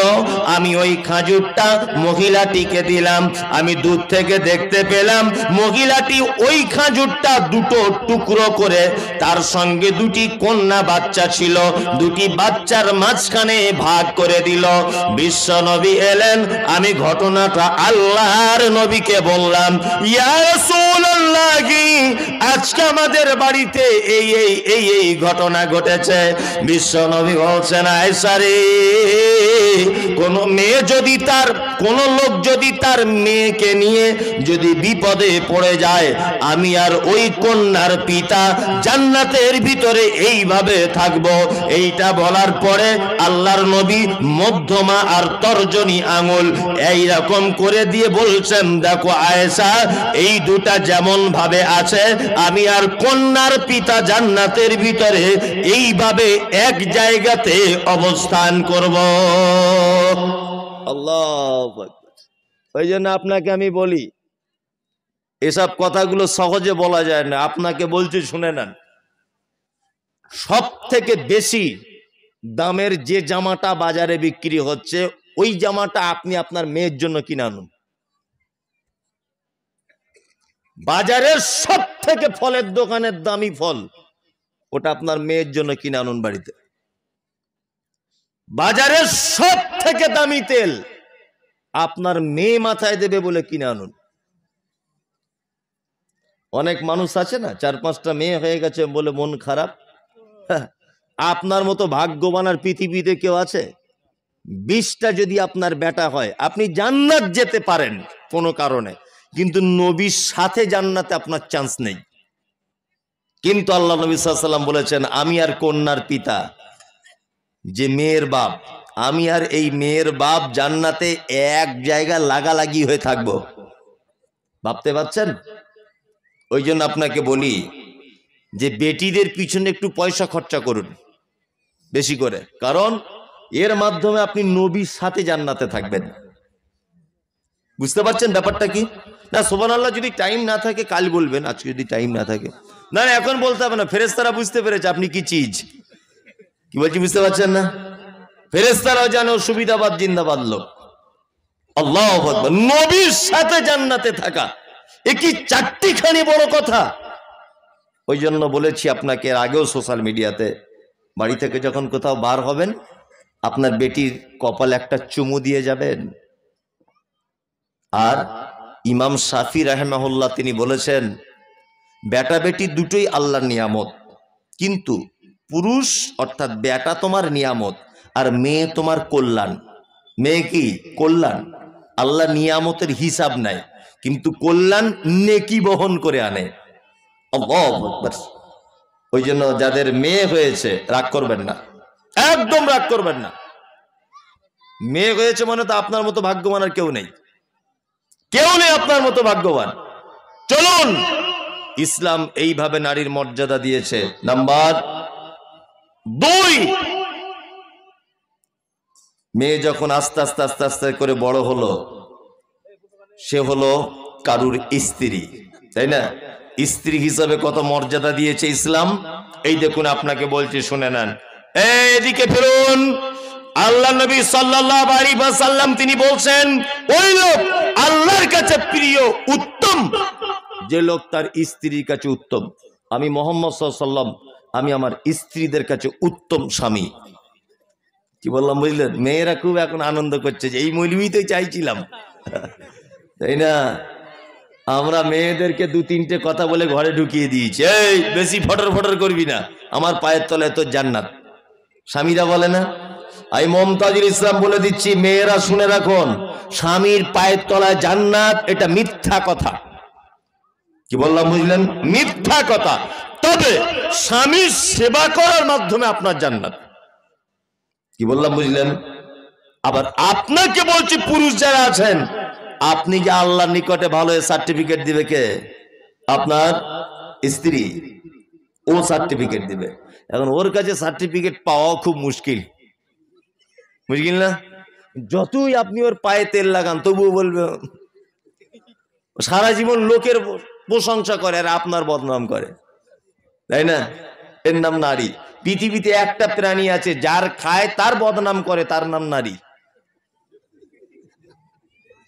আমি ওই খাজুরটা মহিলাটিকে দিলাম আমি দূর থেকে দেখতে পেলাম মহিলাটি ওই খাজুরটা দুটো টুকরো করে তার সঙ্গে দুটি কন্যা বাচ্চা ছিল দুটি বাচ্চার মাঝখানে ভাগ করে দিল বিশ্ব নবী এলেন আমি ঘটনাটা আল্লাহর নবীকে বল বললাম আজকে আমাদের বাড়িতে এই এই এই এই ঘটনা ঘটেছে বিশ্ব নবী বলছেন আয়সারে কোন মেয়ে যদি তার কোন লোক যদি তার মেয়েকে নিয়ে যদি বিপদে পড়ে যায় আমি আর ওই কন্যার পিতা জান্নাতের ভিতরে এইভাবে থাকব এইটা বলার পরে আল্লাহর নবী মধ্যমা আর তর্জনী আঙুল এইরকম করে দিয়ে বলছেন দেখো আয়েসা এই দুটা যেমন ভাবে আছে আমি আর কন্যার পিতা জান্নাতের ভিতরে এইভাবে এক জায়গাতে অবস্থান করব আল্লাহ ওই জন্য আপনাকে আমি বলি এসব কথাগুলো সহজে বলা যায় না আপনাকে বলছি শুনে নেন সব থেকে বেশি দামের যে জামাটা বাজারে বিক্রি হচ্ছে ওই জামাটা আপনি আপনার মেয়ের জন্য কিনে আনুন বাজারের সব থেকে ফলের দোকানের দামি ফল ওটা আপনার মেয়ের জন্য কিনে আনুন বাড়িতে বাজারের সব থেকে দামি তেল আপনার মেয়ে মাথায় দেবে বলে কিনে আনুন অনেক মানুষ আছে না চার পাঁচটা মেয়ে হয়ে গেছে বলে মন খারাপ হ্যাঁ, আপনার মতো ভাগ্যবান আর পৃথিবীতে কেউ আছে বিষটা যদি আপনার বেটা হয় আপনি জান্নাত যেতে পারেন কোনো কারণে কিন্তু নবীর সাথে জান্নাতে আপনার চান্স নেই কিন্তু আল্লাহ নবী সাল্লাম বলেছেন আমি আর কন্যার পিতা যে মেয়ের বাপ আমি আর এই মেয়ের বাপ জান্নাতে এক জায়গা লাগালাগি হয়ে থাকব ভাবতে পারছেন ওই জন্য আপনাকে বলি যে বেটিদের পিছনে একটু পয়সা খরচা করুন বেশি করে কারণ এর মাধ্যমে আপনি নবীর সাথে জান্নাতে থাকবেন বুঝতে পারছেন ব্যাপারটা কি না সোবান আল্লাহ যদি টাইম না থাকে কাল বলবেন আজকে যদি টাইম না থাকে না না এখন বলতে হবে না ফেরেস্তারা বুঝতে পেরেছে আপনি কি চিজ কি বলছি বুঝতে পারছেন না ফেরেস্তারাও জানো সুবিধাবাদ জিন্দাবাদ লোক আল্লাহ নবীর সাথে জান্নাতে থাকা একটি চারটি খানি বড় কথা ওই জন্য বলেছি আপনাকে আগেও সোশ্যাল মিডিয়াতে বাড়ি থেকে যখন কোথাও বার হবেন আপনার বেটির কপাল একটা চুমু দিয়ে যাবেন আর ইমাম সাফি রাহেমাহুল্লাহ তিনি বলেছেন বেটা বেটি দুটোই আল্লাহর নিয়ামত কিন্তু পুরুষ অর্থাৎ বেটা তোমার নিয়ামত আর মেয়ে তোমার কল্যাণ মেয়ে কি কল্যাণ আল্লাহ নিয়ামতের হিসাব নাই কিন্তু কল্যাণ নেকি বহন করে আনে ওই জন্য যাদের মেয়ে হয়েছে রাগ করবেন না একদম রাগ করবেন না মেয়ে হয়েছে মানে তো আপনার মতো ভাগ্যমান আর কেউ নেই কেউ নেই আপনার মতো ভাগ্যবান চলুন ইসলাম এইভাবে নারীর মর্যাদা দিয়েছে নাম্বার দুই মেয়ে যখন আস্তে আস্তে আস্তে আস্তে করে বড় হলো সে হলো কারুর স্ত্রী তাই না স্ত্রী হিসাবে কত মর্যাদা দিয়েছে ইসলাম এই দেখুন আপনাকে বলছি শুনে নেন এদিকে ফেরুন আল্লাহ নবী সাল্লাল্লাহু আলাইহি ওয়াসাল্লাম তিনি বলছেন ওই লোক আল্লাহর কাছে প্রিয় উত্তম যে লোক তার স্ত্রীর কাছে উত্তম আমি মোহাম্মদ সাল্লাম আমি আমার স্ত্রীদের কাছে উত্তম স্বামী কি বললাম বুঝলেন মেয়েরা খুব এখন আনন্দ করছে যে এই মৌলবি চাইছিলাম তাই না আমরা মেয়েদেরকে দু তিনটে কথা বলে ঘরে ঢুকিয়ে দিয়েছি এই বেশি ফটর ফটর করবি না আমার পায়ের তলায় তোর জান্নাত স্বামীরা বলে না আমি মমতাজুল ইসলাম বলে দিচ্ছি মেয়েরা শুনে রাখুন স্বামীর পায়ের তলায় জান্নাত এটা মিথ্যা কথা কি বললাম বুঝলেন মিথ্যা কথা তবে স্বামীর সেবা করার মাধ্যমে আপনার জান্নাত কি বললাম বুঝলেন আবার আপনাকে বলছি পুরুষ যারা আছেন আপনি কি আল্লাহর নিকটে ভালো সার্টিফিকেট দিবে কে আপনার স্ত্রী ও সার্টিফিকেট দিবে এখন ওর কাছে সার্টিফিকেট পাওয়া খুব মুশকিল বুঝলেন না যতই আপনি ওর পায়ে তেল লাগান তবুও বলবে সারা জীবন লোকের প্রশংসা করে আর আপনার বদনাম করে তাই না এর নাম নারী পৃথিবীতে একটা প্রাণী আছে যার খায় তার বদনাম করে তার নাম নারী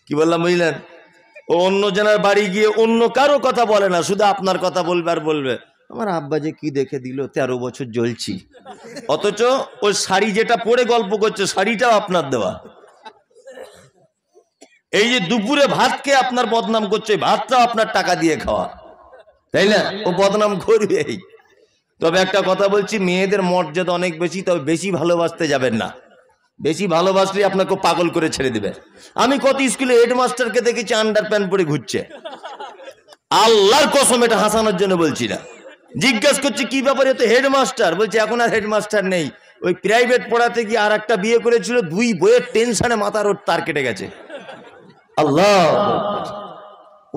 কি বললাম বুঝলেন ও অন্য জনার বাড়ি গিয়ে অন্য কারো কথা বলে না শুধু আপনার কথা বলবে আর বলবে আমার আব্বা যে কি দেখে দিল তেরো বছর জ্বলছি অথচ ওই শাড়ি যেটা পরে গল্প করছে শাড়িটাও আপনার দেওয়া এই যে দুপুরে ভাতকে আপনার বদনাম করছে ভাতটাও আপনার টাকা দিয়ে খাওয়া তাই না ও বদনাম করবেই তবে একটা কথা বলছি মেয়েদের মর্যাদা অনেক বেশি তবে বেশি ভালোবাসতে যাবেন না বেশি ভালোবাসলে আপনাকে পাগল করে ছেড়ে দিবে আমি কত স্কুলে হেডমাস্টারকে দেখেছি আন্ডার প্যান্ট পরে ঘুরছে আল্লাহর কসম এটা হাসানোর জন্য বলছি না জিজ্ঞেস করছি কি ব্যাপারে তো হেডমাস্টার বলছে এখন আর হেডমাস্টার নেই ওই প্রাইভেট পড়াতে গিয়ে আর একটা বিয়ে করেছিল দুই বইয়ের টেনশনে মাথার ওর তার কেটে গেছে আল্লাহ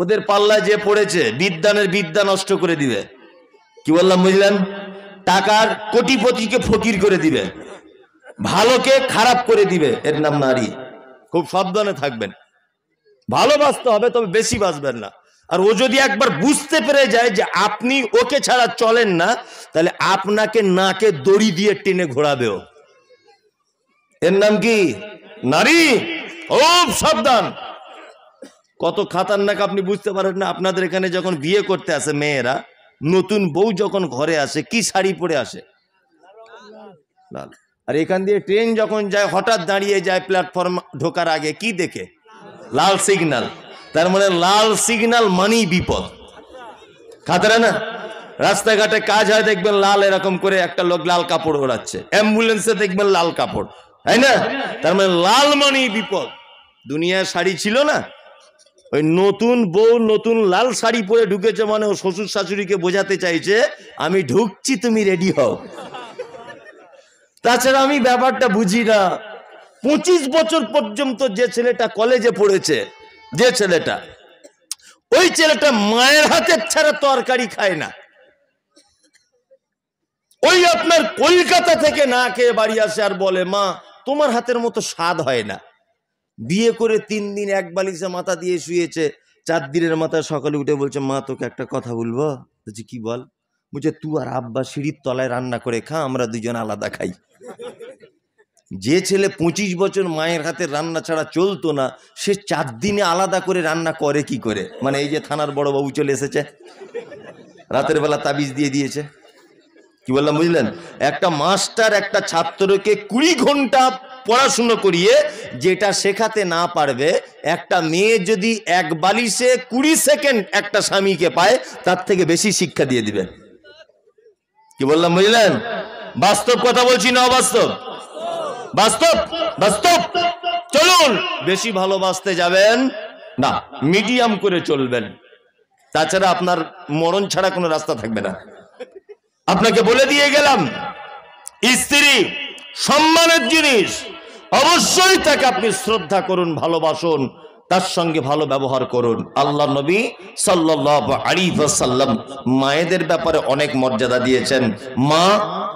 ওদের পাল্লায় যে পড়েছে বিদ্যানের বিদ্যা নষ্ট করে দিবে কি বললাম বুঝলেন টাকার কোটিপতিকে ফকির করে দিবে ভালোকে খারাপ করে দিবে এর নাম নারী খুব সাবধানে থাকবেন ভালোবাসতে হবে তবে বেশি বাঁচবেন না আর ও যদি একবার বুঝতে পেরে যায় যে আপনি ওকে ছাড়া চলেন না তাহলে আপনাকে নাকে দড়ি দিয়ে টেনে ঘোরাবে ও এর নাম কি নারী ও সাবধান কত খাতারনাক আপনি বুঝতে পারেন না আপনাদের এখানে যখন বিয়ে করতে আসে মেয়েরা নতুন বউ যখন ঘরে আসে কি শাড়ি পরে আসে আর এখান দিয়ে ট্রেন যখন যায় হঠাৎ দাঁড়িয়ে যায় প্ল্যাটফর্ম ঢোকার আগে কি দেখে লাল সিগন্যাল তার মানে লাল সিগনাল মানি বিপদ খাতারে না রাস্তাঘাটে কাজ হয় দেখবেন লাল এরকম করে একটা লোক লাল কাপড় ওড়াচ্ছে অ্যাম্বুলেন্সে দেখবেন লাল কাপড় তাই না তার মানে লাল মানি বিপদ দুনিয়া শাড়ি ছিল না ওই নতুন বউ নতুন লাল শাড়ি পরে ঢুকেছে মানে ও শ্বশুর শাশুড়িকে বোঝাতে চাইছে আমি ঢুকছি তুমি রেডি হও তাছাড়া আমি ব্যাপারটা বুঝি না পঁচিশ বছর পর্যন্ত যে ছেলেটা কলেজে পড়েছে যে ছেলেটা ওই ছেলেটা মায়ের হাতের ছাড়া তরকারি খায় না ওই আপনার কলকাতা থেকে না খেয়ে বাড়ি আসে আর বলে মা তোমার হাতের মতো স্বাদ হয় না বিয়ে করে তিন দিন এক বালিশে মাথা দিয়ে শুয়েছে চার দিনের মাথায় সকালে উঠে বলছে মা তোকে একটা কথা বলবো বলছি কি বল বলছে তু আর আব্বা সিঁড়ির তলায় রান্না করে খা আমরা দুজন আলাদা খাই যে ছেলে ২৫ বছর মায়ের হাতে রান্না ছাড়া চলতো না সে চার দিনে আলাদা করে রান্না করে কি করে মানে এই যে থানার বড়বাবু চলে এসেছে রাতের বেলা তাবিজ দিয়ে দিয়েছে কি বললাম বুঝলেন একটা মাস্টার একটা ছাত্রকে কুড়ি ঘন্টা পড়াশুনো করিয়ে যেটা শেখাতে না পারবে একটা মেয়ে যদি এক বালিশে কুড়ি সেকেন্ড একটা স্বামীকে পায় তার থেকে বেশি শিক্ষা দিয়ে দিবে কি বললাম বুঝলেন বাস্তব কথা বলছি না অবাস্তব বাস্তব বাস্তব চলুন বেশি ভালোবাসতে যাবেন না মিডিয়াম করে চলবেন তাছাড়া আপনার মরণ ছাড়া কোনো রাস্তা থাকবে না আপনাকে বলে দিয়ে গেলাম স্ত্রী সম্মানের জিনিস অবশ্যই তাকে আপনি শ্রদ্ধা করুন ভালোবাসুন তার সঙ্গে ভালো ব্যবহার করুন আল্লাহ নবী সাল্লাম মায়েদের ব্যাপারে অনেক মর্যাদা দিয়েছেন মা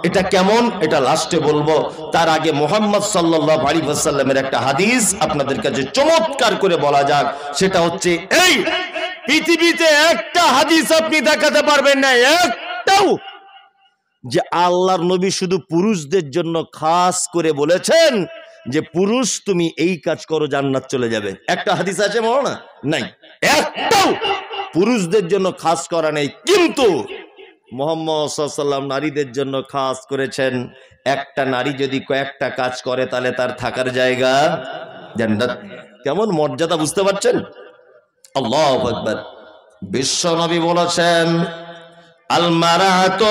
এটা কেমন এটা লাস্টে বলবো তার আগে মোহাম্মদ সাল্লাহ আলিফাসাল্লামের একটা হাদিস আপনাদের কাছে চমৎকার করে বলা যাক সেটা হচ্ছে এই পৃথিবীতে একটা হাদিস আপনি দেখাতে পারবেন না একটাও যে আল্লাহর নবী শুধু পুরুষদের জন্য খাস করে বলেছেন যে পুরুষ তুমি এই কাজ করো জান্নাত চলে যাবে একটা হাদিস আছে না নাই একটাও পুরুষদের জন্য খাস করা নেই কিন্তু মোহাম্মদাল্লাম নারীদের জন্য খাস করেছেন একটা নারী যদি কয়েকটা কাজ করে তাহলে তার থাকার জায়গা জান্নাত কেমন মর্যাদা বুঝতে পারছেন আল্লাহ একবার বিশ্ব নবী বলেছেন আলমারাত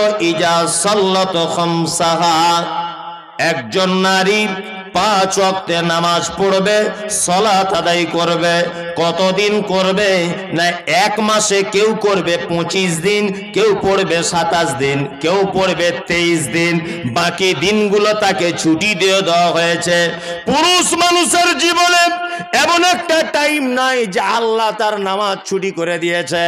একজন নারীর পাঁচ অক্টে নামাজ পড়বে সলা তাদাই করবে কতদিন করবে না এক মাসে কেউ করবে পঁচিশ দিন কেউ পড়বে সাতাশ দিন কেউ পড়বে তেইশ দিন বাকি দিনগুলো তাকে ছুটি দিয়ে দেওয়া হয়েছে পুরুষ মানুষের জীবনে এমন একটা টাইম নাই যে আল্লাহ তার নামাজ ছুটি করে দিয়েছে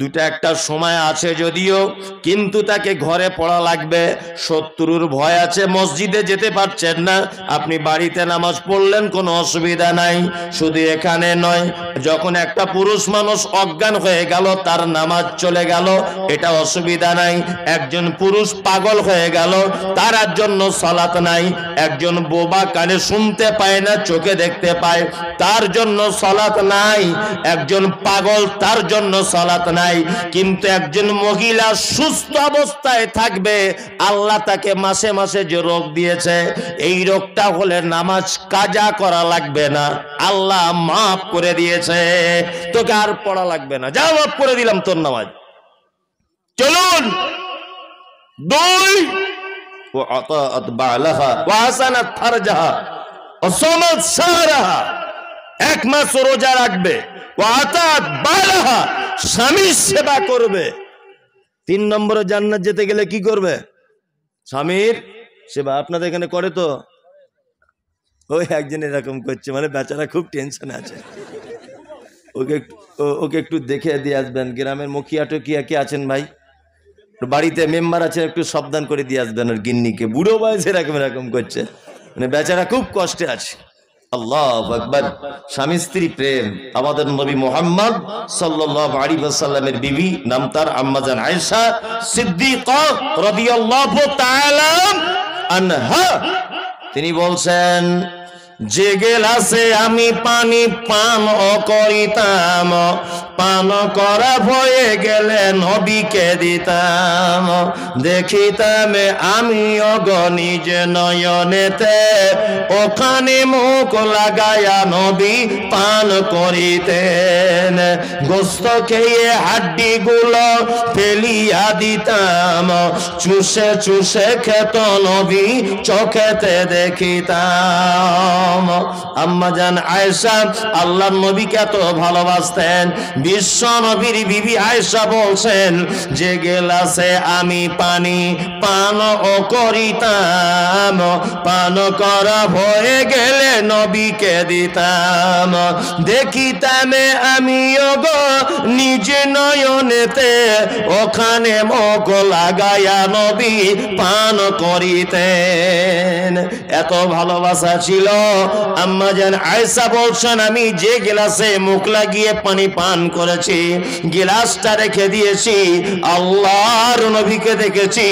দুটা একটা সময় আছে যদিও কিন্তু তাকে ঘরে পড়া লাগবে শত্রুর ভয় আছে মসজিদে যেতে পারছেন না আপনি বাড়িতে নামাজ পড়লেন কোনো অসুবিধা নাই শুধু এখানে নয় যখন একটা পুরুষ মানুষ অজ্ঞান হয়ে গেল তার নামাজ চলে গেল এটা অসুবিধা নাই একজন পুরুষ পাগল হয়ে গেল তার জন্য সালাত নাই একজন বোবা কানে শুনতে পায় না চোখে দেখতে পায় তার জন্য সালাত নাই একজন পাগল তার জন্য সালাত নাই কিন্তু একজন মহিলা সুস্থ অবস্থায় থাকবে আল্লাহ তাকে মাসে মাসে যে রোগ দিয়েছে এই রোগটা হলে নামাজ কাজা করা লাগবে না আল্লাহ মাফ করে দিয়েছে তোকে আর পড়া লাগবে না যা মাফ করে দিলাম তোর নামাজ চলুন দুই ও আতাত বালাহা ওয়াসানাত ফারজাহা ও সমাজ সারাহা এক মাস রোজা রাখবে স্বামীর সেবা করবে তিন নম্বরে জান্নাত যেতে গেলে কি করবে স্বামীর সেবা আপনাদের এখানে করে তো ওই একজন এরকম করছে মানে বেচারা খুব টেনশন আছে ওকে ওকে একটু দেখে দিয়ে আসবেন গ্রামের মুখিয়া টকিয়া কি আছেন ভাই বাড়িতে মেম্বার আছে একটু সাবধান করে দিয়ে আসবেন আর গিন্নিকে বুড়ো বয়সে এরকম এরকম করছে মানে বেচারা খুব কষ্টে আছে আল্লাহ আকবর স্বামী স্ত্রী প্রেম আমাদের নবী মোহাম্মদ সাল্লাহ আলী সাল্লামের বিবি নাম তার আম্মাজান আয়সা সিদ্দিক রবি আল্লাহ তিনি বলছেন যে গেলাসে আমি পানি পান অকরিতাম পান করা ভয়ে গেলে নবীকে দিতাম দেখিতাম আমি অগণি যে নয়নেতে ওখানে মুখ লাগায়া নবী পান করিতেন গোস্ত খেয়ে হাড্ডিগুলো ফেলিয়া দিতাম চুষে চুষে খেত নবী চোখেতে দেখিতাম আম্মা জান আয়েশা আল্লাহর নবীকে ভালোবাসতেন বিশ্ব নবীর বিবি আয়েশা বলছেন যে গেলাসে আমি পানি পান ও করিতাম পান করা হয়ে গেলে নবীকে দিতাম দেখিতাম আমি গো নিজে নয়নেতে ওখানে মগ লাগায়া নবী পান করিতেন এত ভালোবাসা ছিল আম্মা জান আয়সা বলছেন আমি যে গিলাসে মুখ লাগিয়ে পানি পান করেছি গিলাসটা রেখে দিয়েছি আল্লাহর নবীকে দেখেছি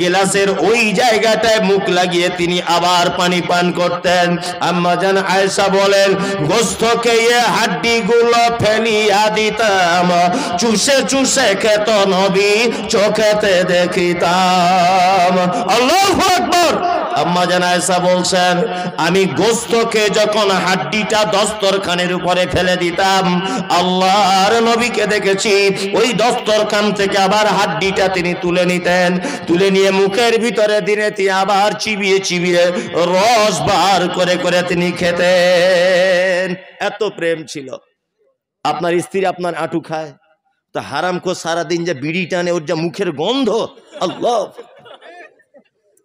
গিলাসের ওই জায়গাটায় মুখ লাগিয়ে তিনি আবার পানি পান করতেন আম্মা জান আয়সা বলেন গোস্ত খেয়ে হাড্ডিগুলো ফেলিয়া দিতাম চুষে চুষে খেত নবী চোখেতে দেখিতাম আল্লাহ আকবর আম্মা জানায়সা বলছেন আমি গোস্তকে যখন হাড্ডিটা দস্তরখানের উপরে ফেলে দিতাম আল্লাহর নবীকে দেখেছি ওই দস্তরখান থেকে আবার হাড্ডিটা তিনি তুলে নিতেন তুলে নিয়ে মুখের ভিতরে দিনে তিনি আবার চিবিয়ে চিবিয়ে রস বার করে করে তিনি খেতেন এত প্রেম ছিল আপনার স্ত্রী আপনার আঁটু খায় তা হারাম কো সারাদিন যে বিড়ি টানে ওর যা মুখের গন্ধ আল্লাহ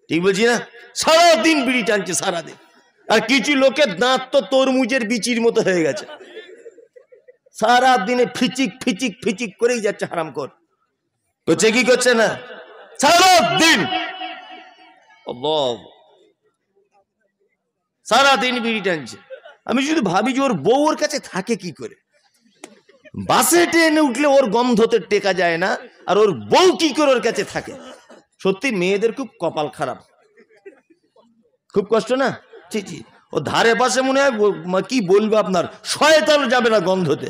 ঠিক বলছি না সারাদিন বিড়ি টানছে সারাদিন আর কিছু লোকের দাঁত তো তরমুজের বিচির মতো হয়ে গেছে সারা দিনে ফিচিক ফিচিক ফিচিক করেই যাচ্ছে হারাম কর করছে কি করছে না সারাদিন সারাদিন বিড়ি টানছে আমি শুধু ভাবি যে ওর বউ ওর কাছে থাকে কি করে বাসে ট্রেনে উঠলে ওর গন্ধতে টেকা যায় না আর ওর বউ কি করে ওর কাছে থাকে সত্যি মেয়েদের খুব কপাল খারাপ খুব কষ্ট না জি জি ও ধারে পাশে মনে হয় কি বলবো আপনার শয়তাল যাবে না গন্ধতে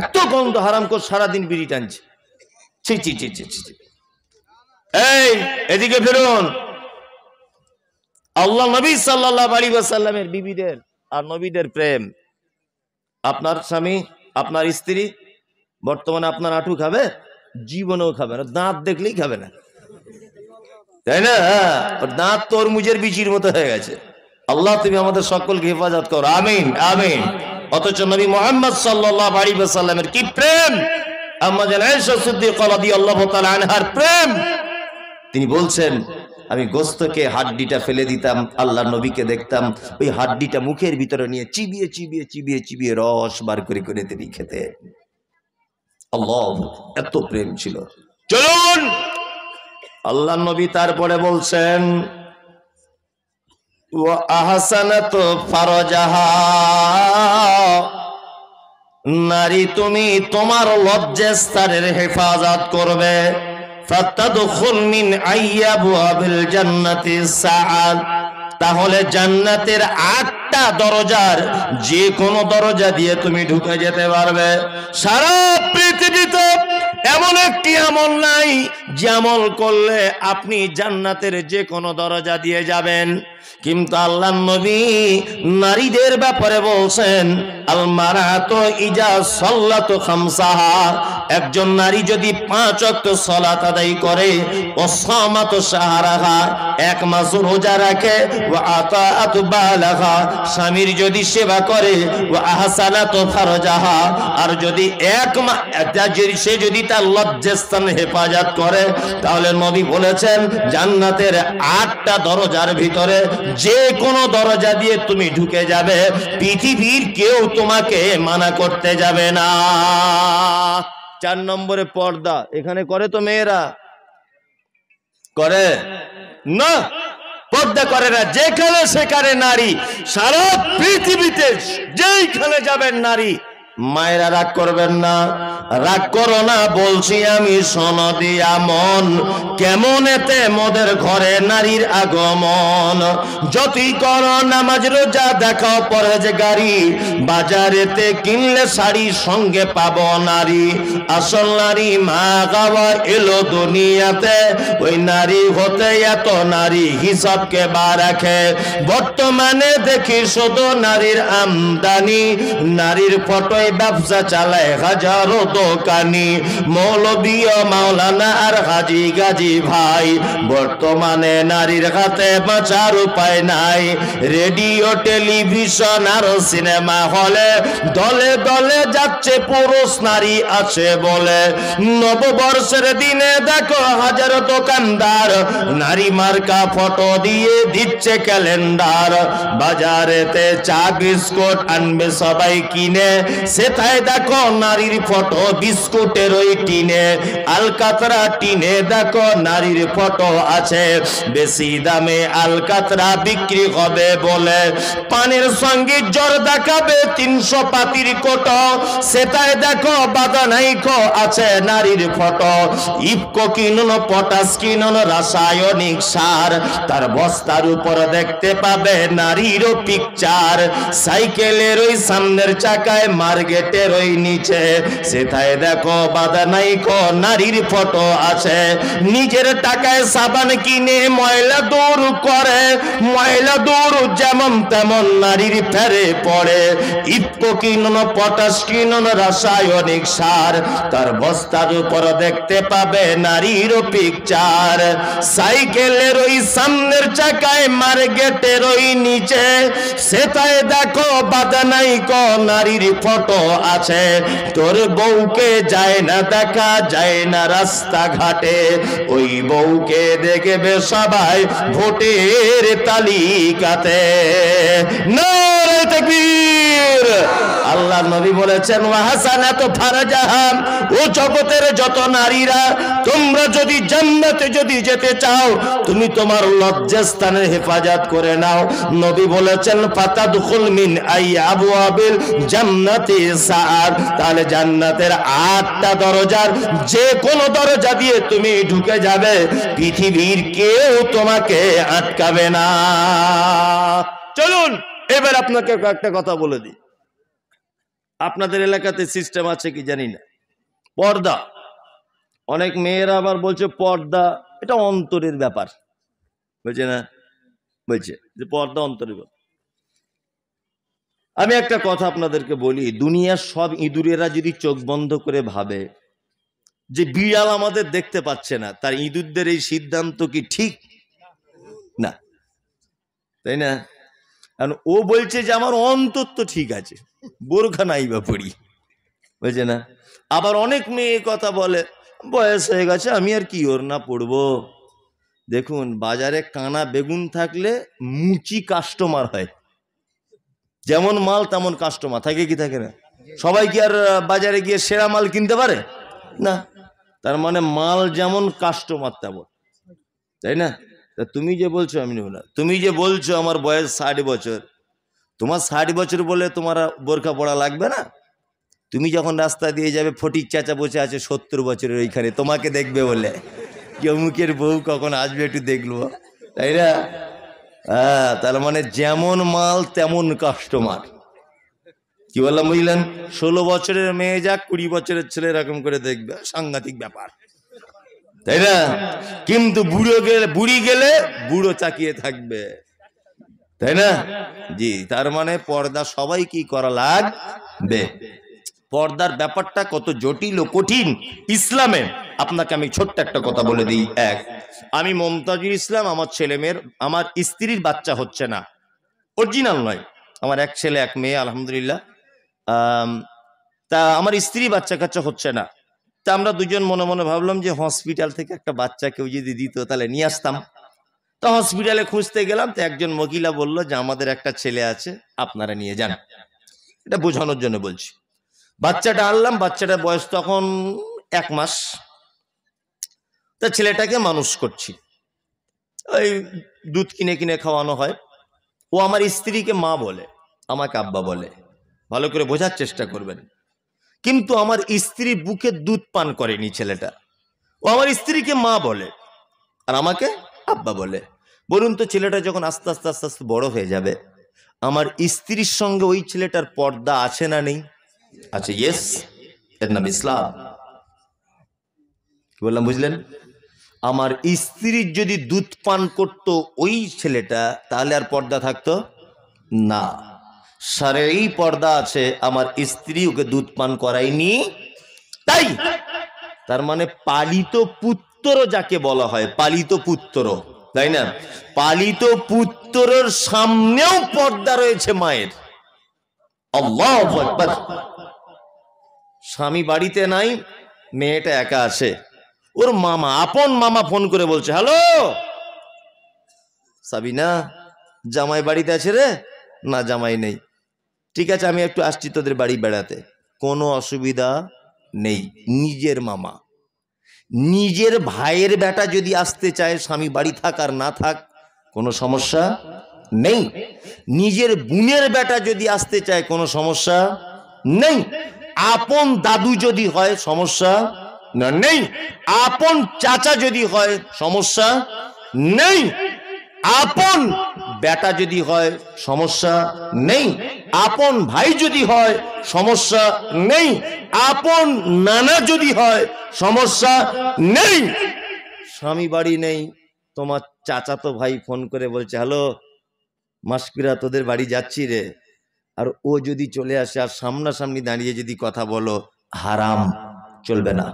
এত গন্ধ হারাম কর সারাদিন বিড়ি টানছে ছি ছি ছি ছি ছি এই এদিকে ফেরুন আল্লাহ নবী সাল্লাহ আলী সাল্লামের বিবিদের আর নবীদের প্রেম আপনার স্বামী আপনার স্ত্রী বর্তমানে আপনার আঁটু খাবে জীবনেও খাবে না দাঁত দেখলেই খাবে না তাই না হ্যাঁ দাঁত তরমুজের বিচির মতো হয়ে গেছে আল্লাহ তুমি আমাদের সকলকে হেফাজত করো আমিন আমিন অথচ নবী মোহাম্মদ সাল্লাহ আলী কি প্রেম প্রেম তিনি বলছেন আমি গোস্তকে হাড্ডিটা ফেলে দিতাম আল্লাহ নবীকে দেখতাম ওই হাড্ডিটা মুখের ভিতরে নিয়ে চিবিয়ে চিবিয়ে চিবিয়ে চিবিয়ে রস বার করে করে তিনি খেতেন আল্লাহ এত প্রেম ছিল চলুন আল্লাহ নবী তারপরে বলছেন নারী তুমি তোমার লজ্জাস্থানের হেফাজত করবে ফাত্তাদখুল মিন আইয়াবু জান্নাতি সাআদ তাহলে জান্নাতের আটটা দরজার যে কোনো দরজা দিয়ে তুমি ঢুকে যেতে পারবে সারা পৃথিবীতে এমন একটি আমল নাই যে আমল করলে আপনি জান্নাতের যে কোনো দরজা দিয়ে যাবেন কিন্তু আল্লাহ নবী নারীদের ব্যাপারে বলছেন আলমারা তো ইজা সল্লা খামসাহা একজন নারী যদি পাঁচ অক্ত সলাত আদায় করে ও সমাত সাহারাহা এক মাস রোজা রাখে ও আতা আত বালাহা স্বামীর যদি সেবা করে ও আহসানাত ফারজাহা আর যদি এক সে যদি তার লজ্জাস্থান হেফাজত করে তাহলে নবী বলেছেন জান্নাতের আটটা দরজার ভিতরে যে কোনো দরজা দিয়ে তুমি ঢুকে যাবে পৃথিবীর কেউ তোমাকে মানা করতে যাবে না চার নম্বরে পর্দা এখানে করে তো মেয়েরা করে না পর্দা করে না যেখানে সেখানে নারী সারা পৃথিবীতে যেইখানে যাবেন নারী মায়েরা রাগ করবেন না রাগ করো না বলছি আমি সনদি আমন কেমন এতে মদের ঘরে নারীর আগমন যতই কর নামাজ রোজা দেখাও পরে যে গাড়ি বাজারেতে কিনলে শাড়ি সঙ্গে পাব নারী আসল নারী মা গাওয়া এলো দুনিয়াতে ওই নারী হতে এত নারী হিসাবকে বা রাখে বর্তমানে দেখি শুধু নারীর আমদানি নারীর ফটো হয় ব্যবসা চালায় হাজারো দোকানি মৌলবীয় মাওলানা আর হাজি গাজী ভাই বর্তমানে নারীর হাতে বাঁচার উপায় নাই রেডিও টেলিভিশন আর সিনেমা হলে দলে দলে যাচ্ছে পুরুষ নারী আছে বলে নববর্ষের দিনে দেখো হাজার দোকানদার নারী মার্কা ফটো দিয়ে দিচ্ছে ক্যালেন্ডার বাজারেতে চা বিস্কুট আনবে সবাই কিনে সেথায় দেখো নারীর ফটো বিস্কুটের ওই টিনে আলকাতরা টিনে দেখো নারীর ফটো আছে বেশি দামে আলকাতরা বিক্রি হবে বলে পানের সঙ্গে জ্বর দেখাবে তিনশো পাতির কোট সেথায় দেখো বাদানাইকো আছে নারীর ফটো ইফকো কিনন পটাশ কিনন রাসায়নিক সার তার বস্তার উপর দেখতে পাবে নারীরও পিকচার সাইকেলের ওই সামনের চাকায় মার গেটের ওই নিচে সেথায় দেখো বাদা নাই ক নারীর ফটো আছে নিজের টাকায় সাবান কিনে ময়লা দূর করে ময়লা দূর যেমন তেমন নারীর ফেরে পড়ে ইপকো কিনন পটাশ কিনন রাসায়নিক সার তার বস্তার উপর দেখতে পাবে নারীর পিকচার সাইকেলের ওই সামনের চাকায় মার্কেটের ওই নিচে সেথায় দেখো বাদা নাই ক নারীর ফটো কত আছে তোর বউকে যায় না দেখা যায় না রাস্তাঘাটে ওই বউকে দেখবে সবাই ভোটের তালিকাতে আল্লাহ নবী বলেছেন ওয়াহাসানা তো ও জগতের যত নারীরা তোমরা যদি যদি যেতে চাও তুমি তোমার লজ্জাস্থানের হেফাজত করে নাও নবী বলেছেন ফাতাদখুল মিন আই আবু আবিল সাআদ তাহলে জান্নাতের আটটা দরজার যে কোনো দরজা দিয়ে তুমি ঢুকে যাবে পৃথিবীর কেউ তোমাকে আটকাবে না চলুন এবার আপনাকে একটা কথা বলে দিই আপনাদের এলাকাতে সিস্টেম আছে কি জানি না পর্দা অনেক মেয়েরা আবার বলছে পর্দা এটা অন্তরের ব্যাপার বুঝছে না বলছে যে পর্দা অন্তরের ব্যাপার আমি একটা কথা আপনাদেরকে বলি দুনিয়ার সব ইঁদুরেরা যদি চোখ বন্ধ করে ভাবে যে বিড়াল আমাদের দেখতে পাচ্ছে না তার ইঁদুরদের এই সিদ্ধান্ত কি ঠিক না তাই না কারণ ও বলছে যে আমার অন্তত ঠিক আছে বোরখা নাই বা পড়ি বুঝছে না আবার অনেক মেয়ে কথা বলে বয়স হয়ে গেছে আমি আর কি ওর না পড়বো দেখুন বাজারে কানা বেগুন থাকলে মুচি কাস্টমার হয় যেমন মাল তেমন কাস্টমার থাকে কি থাকে না সবাই কি আর বাজারে গিয়ে সেরা মাল কিনতে পারে না তার মানে মাল যেমন কাস্টমার তেমন তাই না তা তুমি যে বলছো আমি নেব না তুমি যে বলছো আমার বয়স ষাট বছর তোমার ষাট বছর বলে তোমার বোরখা পড়া লাগবে না তুমি যখন রাস্তা দিয়ে যাবে ফটিক চাচা বসে আছে সত্তর বছরের ওইখানে তোমাকে দেখবে বলে অমুকের বউ কখন আসবে একটু দেখলো তাই না হ্যাঁ তার মানে যেমন মাল তেমন কাস্টমার কি বললাম বুঝলেন ষোলো বছরের মেয়ে যাক কুড়ি বছরের ছেলে এরকম করে দেখবে সাংঘাতিক ব্যাপার তাই না কিন্তু বুড়ো গেলে বুড়ি গেলে বুড়ো চাকিয়ে থাকবে তাই না জি তার মানে পর্দা সবাই কি করা লাগবে পর্দার ব্যাপারটা কত জটিল ও কঠিন ইসলামে আপনাকে আমি ছোট্ট একটা কথা বলে দিই এক আমি মমতাজুল ইসলাম আমার ছেলেমেয়ের আমার স্ত্রীর বাচ্চা হচ্ছে না অরিজিনাল নয় আমার এক ছেলে এক মেয়ে আলহামদুলিল্লাহ তা আমার স্ত্রী বাচ্চা কাচ্চা হচ্ছে না তা আমরা দুজন মনে মনে ভাবলাম যে হসপিটাল থেকে একটা বাচ্চা কেউ যদি দিত তাহলে নিয়ে আসতাম তো হসপিটালে খুঁজতে গেলাম তো একজন মহিলা বলল যে আমাদের একটা ছেলে আছে আপনারা নিয়ে যান এটা বোঝানোর জন্য বলছি বাচ্চাটা আনলাম বাচ্চাটার বয়স তখন এক মাস তা ছেলেটাকে মানুষ করছি ওই দুধ কিনে কিনে খাওয়ানো হয় ও আমার স্ত্রীকে মা বলে আমাকে আব্বা বলে ভালো করে বোঝার চেষ্টা করবেন কিন্তু আমার স্ত্রী বুকে দুধ পান করেনি ছেলেটা ও আমার স্ত্রীকে মা বলে আর আমাকে আব্বা বলে বলুন তো ছেলেটা যখন আস্তে আস্তে আস্তে আস্তে বড় হয়ে যাবে আমার স্ত্রীর সঙ্গে ওই ছেলেটার পর্দা আছে না নেই আচ্ছা ইয়েস এর নাম ইসলাম বললাম বুঝলেন আমার স্ত্রীর যদি দুধ পান করত ওই ছেলেটা তাহলে আর পর্দা থাকতো না সারে এই পর্দা আছে আমার স্ত্রী ওকে দুধ পান করায়নি তাই তার মানে পালিত পুত্র যাকে বলা হয় পালিত পুত্র তাই না পালিত পুত্রর সামনেও পর্দা রয়েছে মায়ের আল্লাহ স্বামী বাড়িতে নাই মেয়েটা একা আছে ওর মামা আপন মামা ফোন করে বলছে হ্যালো সাবিনা জামাই বাড়িতে আছে রে না জামাই নেই ঠিক আছে আমি একটু আসছি তোদের বাড়ি বেড়াতে কোনো অসুবিধা নেই নিজের মামা নিজের ভাইয়ের বেটা যদি আসতে চায় স্বামী বাড়ি থাক আর না থাক কোনো সমস্যা নেই নিজের বুনের বেটা যদি আসতে চায় কোনো সমস্যা নেই আপন দাদু যদি হয় সমস্যা নেই আপন চাচা যদি হয় সমস্যা নেই আপন বেটা যদি হয় সমস্যা নেই আপন ভাই যদি হয় সমস্যা নেই আপন নানা যদি হয় সমস্যা নেই স্বামী বাড়ি নেই তোমার চাচা তো ভাই ফোন করে বলছে হ্যালো মাস্কিরা তোদের বাড়ি যাচ্ছি রে আর ও যদি চলে আসে আর সামনাসামনি দাঁড়িয়ে যদি কথা বলো হারাম চলবে না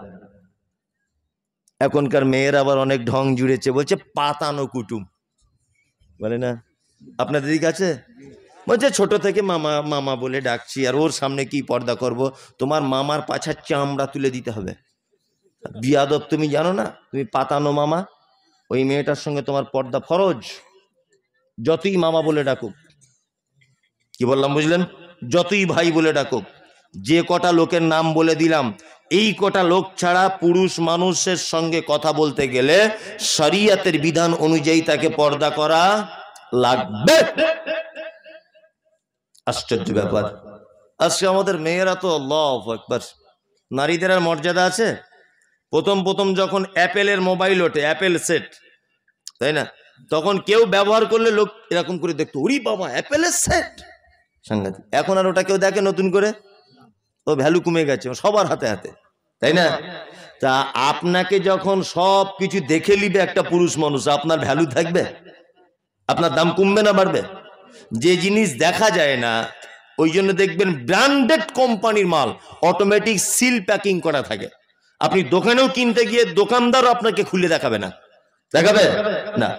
এখনকার মেয়ের আবার অনেক ঢং জুড়েছে বলছে পাতানো কুটুম বলে না আপনাদের দিক আছে বলছে ছোট থেকে মামা মামা বলে ডাকছি আর ওর সামনে কি পর্দা করব তোমার মামার পাছার চামড়া তুলে দিতে হবে বিয়াদব তুমি জানো না তুমি পাতানো মামা ওই মেয়েটার সঙ্গে তোমার পর্দা ফরজ যতই মামা বলে ডাকুক কি বললাম বুঝলেন যতই ভাই বলে ডাকুক যে কটা লোকের নাম বলে দিলাম এই কটা লোক ছাড়া পুরুষ মানুষের সঙ্গে কথা বলতে গেলে শরিয়াতের বিধান অনুযায়ী তাকে পর্দা করা লাগবে আশ্চর্য ব্যাপার আজকে আমাদের মেয়েরা তো লভ একবার নারীদের আর মর্যাদা আছে প্রথম প্রথম যখন অ্যাপেলের মোবাইল ওঠে অ্যাপেল সেট তাই না তখন কেউ ব্যবহার করলে লোক এরকম করে দেখতো ওরি বাবা অ্যাপেলের সেট সাংঘাতিক এখন আর ওটা কেউ দেখে নতুন করে ও ভ্যালু কমে গেছে সবার হাতে হাতে তাই না তা আপনাকে যখন সব কিছু দেখে নিবে একটা পুরুষ মানুষ আপনার ভ্যালু থাকবে আপনার দাম কমবে না বাড়বে যে জিনিস দেখা যায় না ওই জন্য দেখবেন ব্র্যান্ডেড কোম্পানির মাল অটোমেটিক সিল প্যাকিং করা থাকে আপনি দোকানেও কিনতে গিয়ে দোকানদারও আপনাকে খুলে দেখাবে না দেখাবে না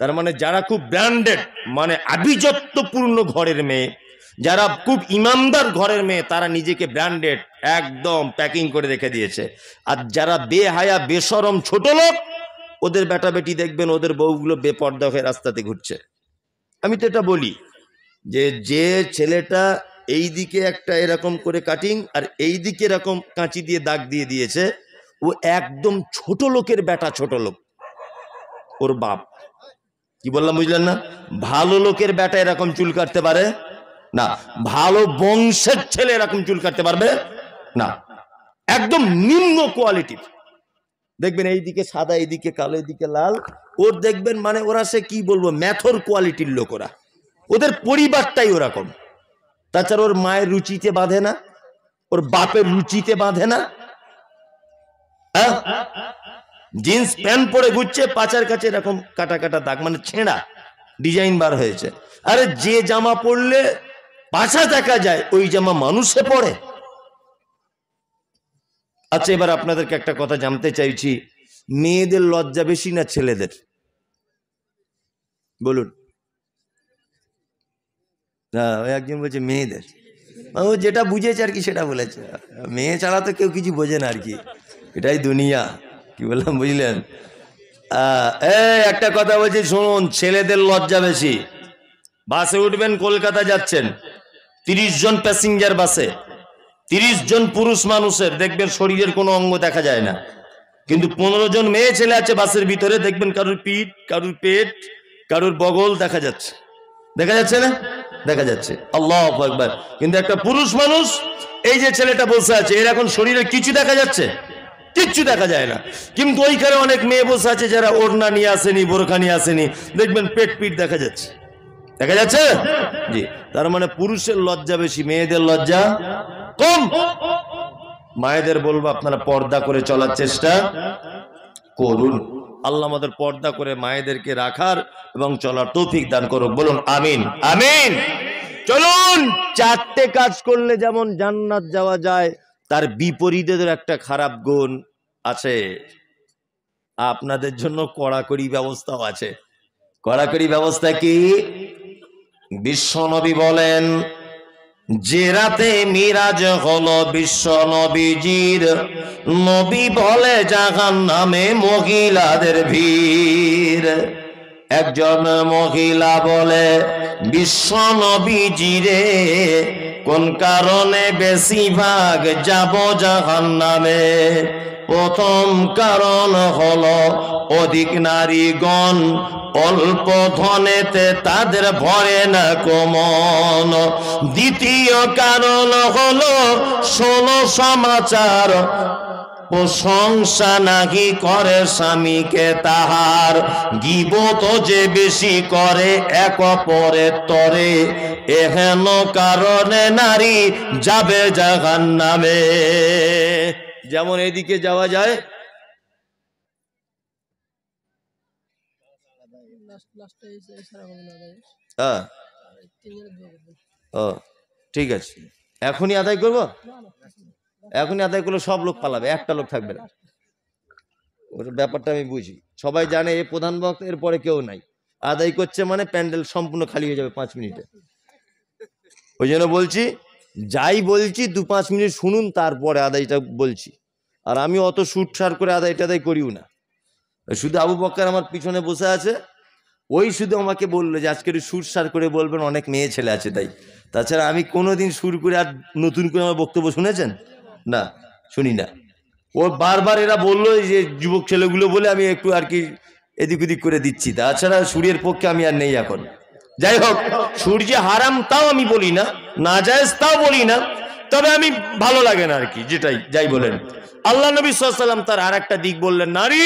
তার মানে যারা খুব ব্র্যান্ডেড মানে আভিজাত্যপূর্ণ ঘরের মেয়ে যারা খুব ইমামদার ঘরের মেয়ে তারা নিজেকে ব্র্যান্ডেড একদম প্যাকিং করে রেখে দিয়েছে আর যারা বেহায়া বেসরম ছোট লোক ওদের বেটা বেটি দেখবেন ওদের বউগুলো বেপর্দা হয়ে রাস্তাতে ঘুরছে আমি তো এটা বলি যে যে ছেলেটা এই দিকে একটা এরকম করে কাটিং আর এই দিকে এরকম কাঁচি দিয়ে দাগ দিয়ে দিয়েছে ও একদম ছোট লোকের বেটা ছোট লোক ওর বাপ কি বললাম বুঝলেন না ভালো লোকের বেটা এরকম চুল কাটতে পারে না ভালো বংশের ছেলে এরকম চুল কাটতে পারবে না একদম নিম্ন কোয়ালিটির দেখবেন এইদিকে সাদা এইদিকে কালো এইদিকে লাল ওর দেখবেন মানে ওরা সে কি বলবো ম্যাথর কোয়ালিটির লোক ওরা ওদের পরিবারটাই ওরকম তাছাড়া ওর মায়ের রুচিতে বাঁধে না ওর বাপের রুচিতে বাঁধে না হ্যাঁ জিন্স প্যান্ট পরে ঘুরছে পাচার কাছে এরকম কাটা কাটা দাগ মানে ছেঁড়া ডিজাইন বার হয়েছে আরে যে জামা পরলে পাছা দেখা যায় ওই জামা মানুষে পরে আচ্ছা এবার আপনাদেরকে একটা কথা জানতে চাইছি মেয়েদের লজ্জা বেশি না ছেলেদের বলুন ওই একজন বলছে মেয়েদের ও যেটা বুঝেছে আর কি সেটা বলেছে মেয়ে ছাড়া তো কেউ কিছু বোঝে না আর কি এটাই দুনিয়া কি বললাম বুঝলেন একটা কথা বলছি শুনুন ছেলেদের লজ্জা বেশি বাসে উঠবেন কলকাতা যাচ্ছেন তিরিশ জন প্যাসেঞ্জার বাসে তিরিশ জন পুরুষ মানুষের দেখবেন শরীরের কোনো অঙ্গ দেখা যায় না কিন্তু পনেরো জন মেয়ে ছেলে আছে বাসের ভিতরে দেখবেন কারুর পিঠ কারুর পেট কারুর বগল দেখা যাচ্ছে দেখা যাচ্ছে না দেখা যাচ্ছে আল্লাহ একবার কিন্তু একটা পুরুষ মানুষ এই যে ছেলেটা বসে আছে এর এখন শরীরে কিছু দেখা যাচ্ছে কিচ্ছু দেখা যায় না কিন্তু ওইখানে অনেক মেয়ে বসে আছে যারা ওড়না নিয়ে আসেনি বোরখা নিয়ে আসেনি দেখবেন পেট পিট দেখা যাচ্ছে দেখা যাচ্ছে জি তার মানে পুরুষের লজ্জা বেশি মেয়েদের লজ্জা কম মায়েদের বলবো আপনারা পর্দা করে চলার চেষ্টা করুন আল্লাহ আমাদের পর্দা করে মায়েদেরকে রাখার এবং চলার তৌফিক দান করুক বলুন আমিন আমিন চলুন চারটে কাজ করলে যেমন জান্নাত যাওয়া যায় তার বিপরীতের একটা খারাপ গুণ আছে আপনাদের জন্য কড়াকড়ি ব্যবস্থাও আছে কড়াকড়ি ব্যবস্থা কি বিশ্বনবী বলেন যে রাতে মিরাজ হলো বিশ্ব নবীজির নবী বলে জাহান নামে মহিলাদের ভিড় একজন মহিলা বলে বিশ্ব নবীজিরে কোন কারণে বেশিরভাগ যাব জাহান নামে প্রথম কারণ হল অধিক নারীগণ অল্প ধনেতে তাদের ভরে না কমন দ্বিতীয় কারণ হল ষোলো সমাচার প্রশংসা নাকি করে স্বামীকে তাহার তো যে বেশি করে এক অপরের তরে এহেন কারণে নারী যাবে জাগান নামে যেমন এদিকে যাওয়া যায় হ্যাঁ। ঠিক আছে এখনই আদায় করবো এখনই আদায় করলে সব লোক পালাবে একটা লোক থাকবে না ওর ব্যাপারটা আমি বুঝি সবাই জানে এ প্রধান এর এরপরে কেউ নাই আদায় করছে মানে প্যান্ডেল সম্পূর্ণ খালি হয়ে যাবে পাঁচ মিনিটে ওই জন্য বলছি যাই বলছি দু পাঁচ মিনিট শুনুন তারপরে আদায়টা বলছি আর আমি অত সুটসার করে আদায়টা আদায় করিও না শুধু আবু বক্কার আমার পিছনে বসে আছে ওই শুধু আমাকে বললো যে আজকে একটু সুর সার করে বলবেন অনেক মেয়ে ছেলে আছে তাই তাছাড়া আমি কোনোদিন সুর করে আর নতুন করে আমার বক্তব্য শুনেছেন না শুনি না ও বারবার এরা বললো যে যুবক ছেলেগুলো বলে আমি একটু আর কি এদিক ওদিক করে দিচ্ছি তাছাড়া সূর্যের পক্ষে আমি আর নেই এখন যাই হোক সূর্য হারাম তাও আমি বলি না না নাজায়জ তাও বলি না তবে আমি ভালো লাগে না আর কি যেটাই যাই বলেন আল্লাহ নবী তার আর একটা দিক বললেন নারী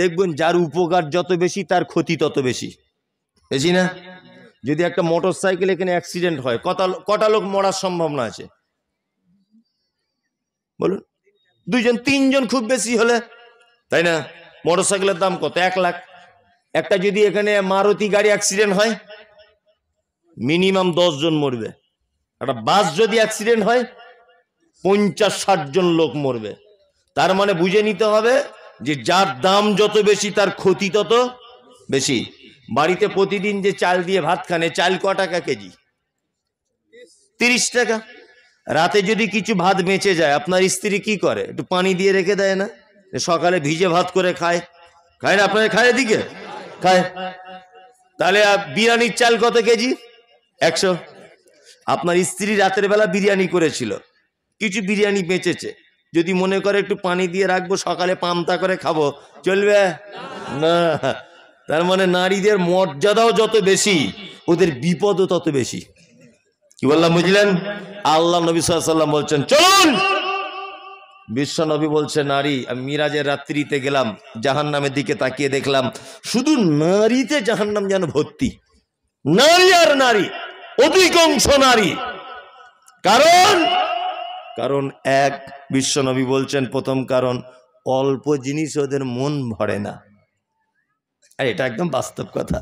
দেখবেন যার উপকার যত বেশি তার ক্ষতি তত বেশি বেশি না যদি একটা মোটর সাইকেল এখানে অ্যাক্সিডেন্ট হয় কটা কটা লোক মরার সম্ভাবনা আছে বলুন দুইজন তিনজন খুব বেশি হলে তাই না মোটরসাইকেলের দাম কত এক লাখ একটা যদি এখানে মারুতি গাড়ি অ্যাক্সিডেন্ট হয় মিনিমাম জন মরবে একটা বাস যদি অ্যাক্সিডেন্ট হয় পঞ্চাশ ষাট জন লোক মরবে তার মানে বুঝে নিতে হবে যে যার দাম যত বেশি তার ক্ষতি তত বেশি বাড়িতে প্রতিদিন যে চাল দিয়ে ভাত খানে চাল ক টাকা কেজি তিরিশ টাকা রাতে যদি কিছু ভাত বেঁচে যায় আপনার স্ত্রী কি করে একটু পানি দিয়ে রেখে দেয় না সকালে ভিজে ভাত করে খায় খায় না আপনার খায় এদিকে খায় তাহলে বিরিয়ানির চাল কত কেজি একশো আপনার স্ত্রী রাতের বেলা বিরিয়ানি করেছিল কিছু বিরিয়ানি বেঁচেছে যদি মনে করে একটু পানি দিয়ে রাখবো সকালে পামতা করে খাবো চলবে না তার মানে নারীদের মর্যাদাও যত বেশি ওদের বিপদও তত বেশি কি বললাম বুঝলেন আল্লাহ নবী সাল্লাম বলছেন চলুন বিশ্ব নবী বলছে নারী আমি মিরাজের রাত্রিতে গেলাম জাহান নামের দিকে তাকিয়ে দেখলাম শুধু নারীতে জাহান নাম যেন ভর্তি নারী আর নারী অধিকাংশ নারী কারণ কারণ এক বিশ্বনবী বলছেন প্রথম কারণ অল্প জিনিস ওদের মন ভরে না আর এটা একদম বাস্তব কথা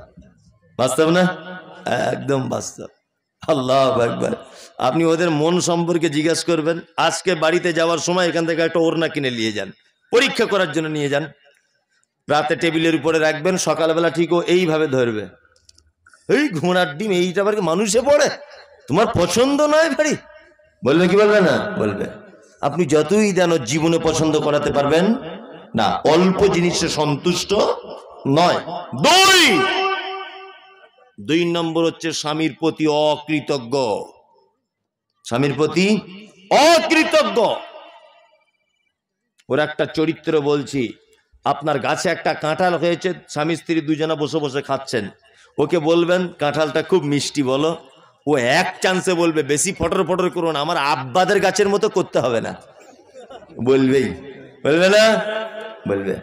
বাস্তব না একদম বাস্তব আল্লাহ একবার আপনি ওদের মন সম্পর্কে জিজ্ঞাসা করবেন আজকে বাড়িতে যাওয়ার সময় এখান থেকে একটা ওড়না কিনে নিয়ে যান পরীক্ষা করার জন্য নিয়ে যান রাতে টেবিলের উপরে রাখবেন সকালবেলা ঠিকও এইভাবে ধরবে এই ঘুমনার ডিম এইটা আবার মানুষে পড়ে তোমার পছন্দ নয় ভারি বলবে কি বলবে না বলবে আপনি যতই দেন জীবনে পছন্দ করাতে পারবেন না অল্প জিনিসে সন্তুষ্ট নয় দৌড়ি দুই নম্বর হচ্ছে স্বামীর প্রতি অকৃতজ্ঞ স্বামীর প্রতি অকৃতজ্ঞ ওর একটা চরিত্র বলছি আপনার গাছে একটা কাঁঠাল হয়েছে স্বামী স্ত্রী দুজনা বসে বসে খাচ্ছেন ওকে বলবেন কাঁঠালটা খুব মিষ্টি বলো ও এক চান্সে বলবে বেশি ফটর ফটর করুন আমার আব্বাদের গাছের মতো করতে হবে না বলবেই বলবে না বলবে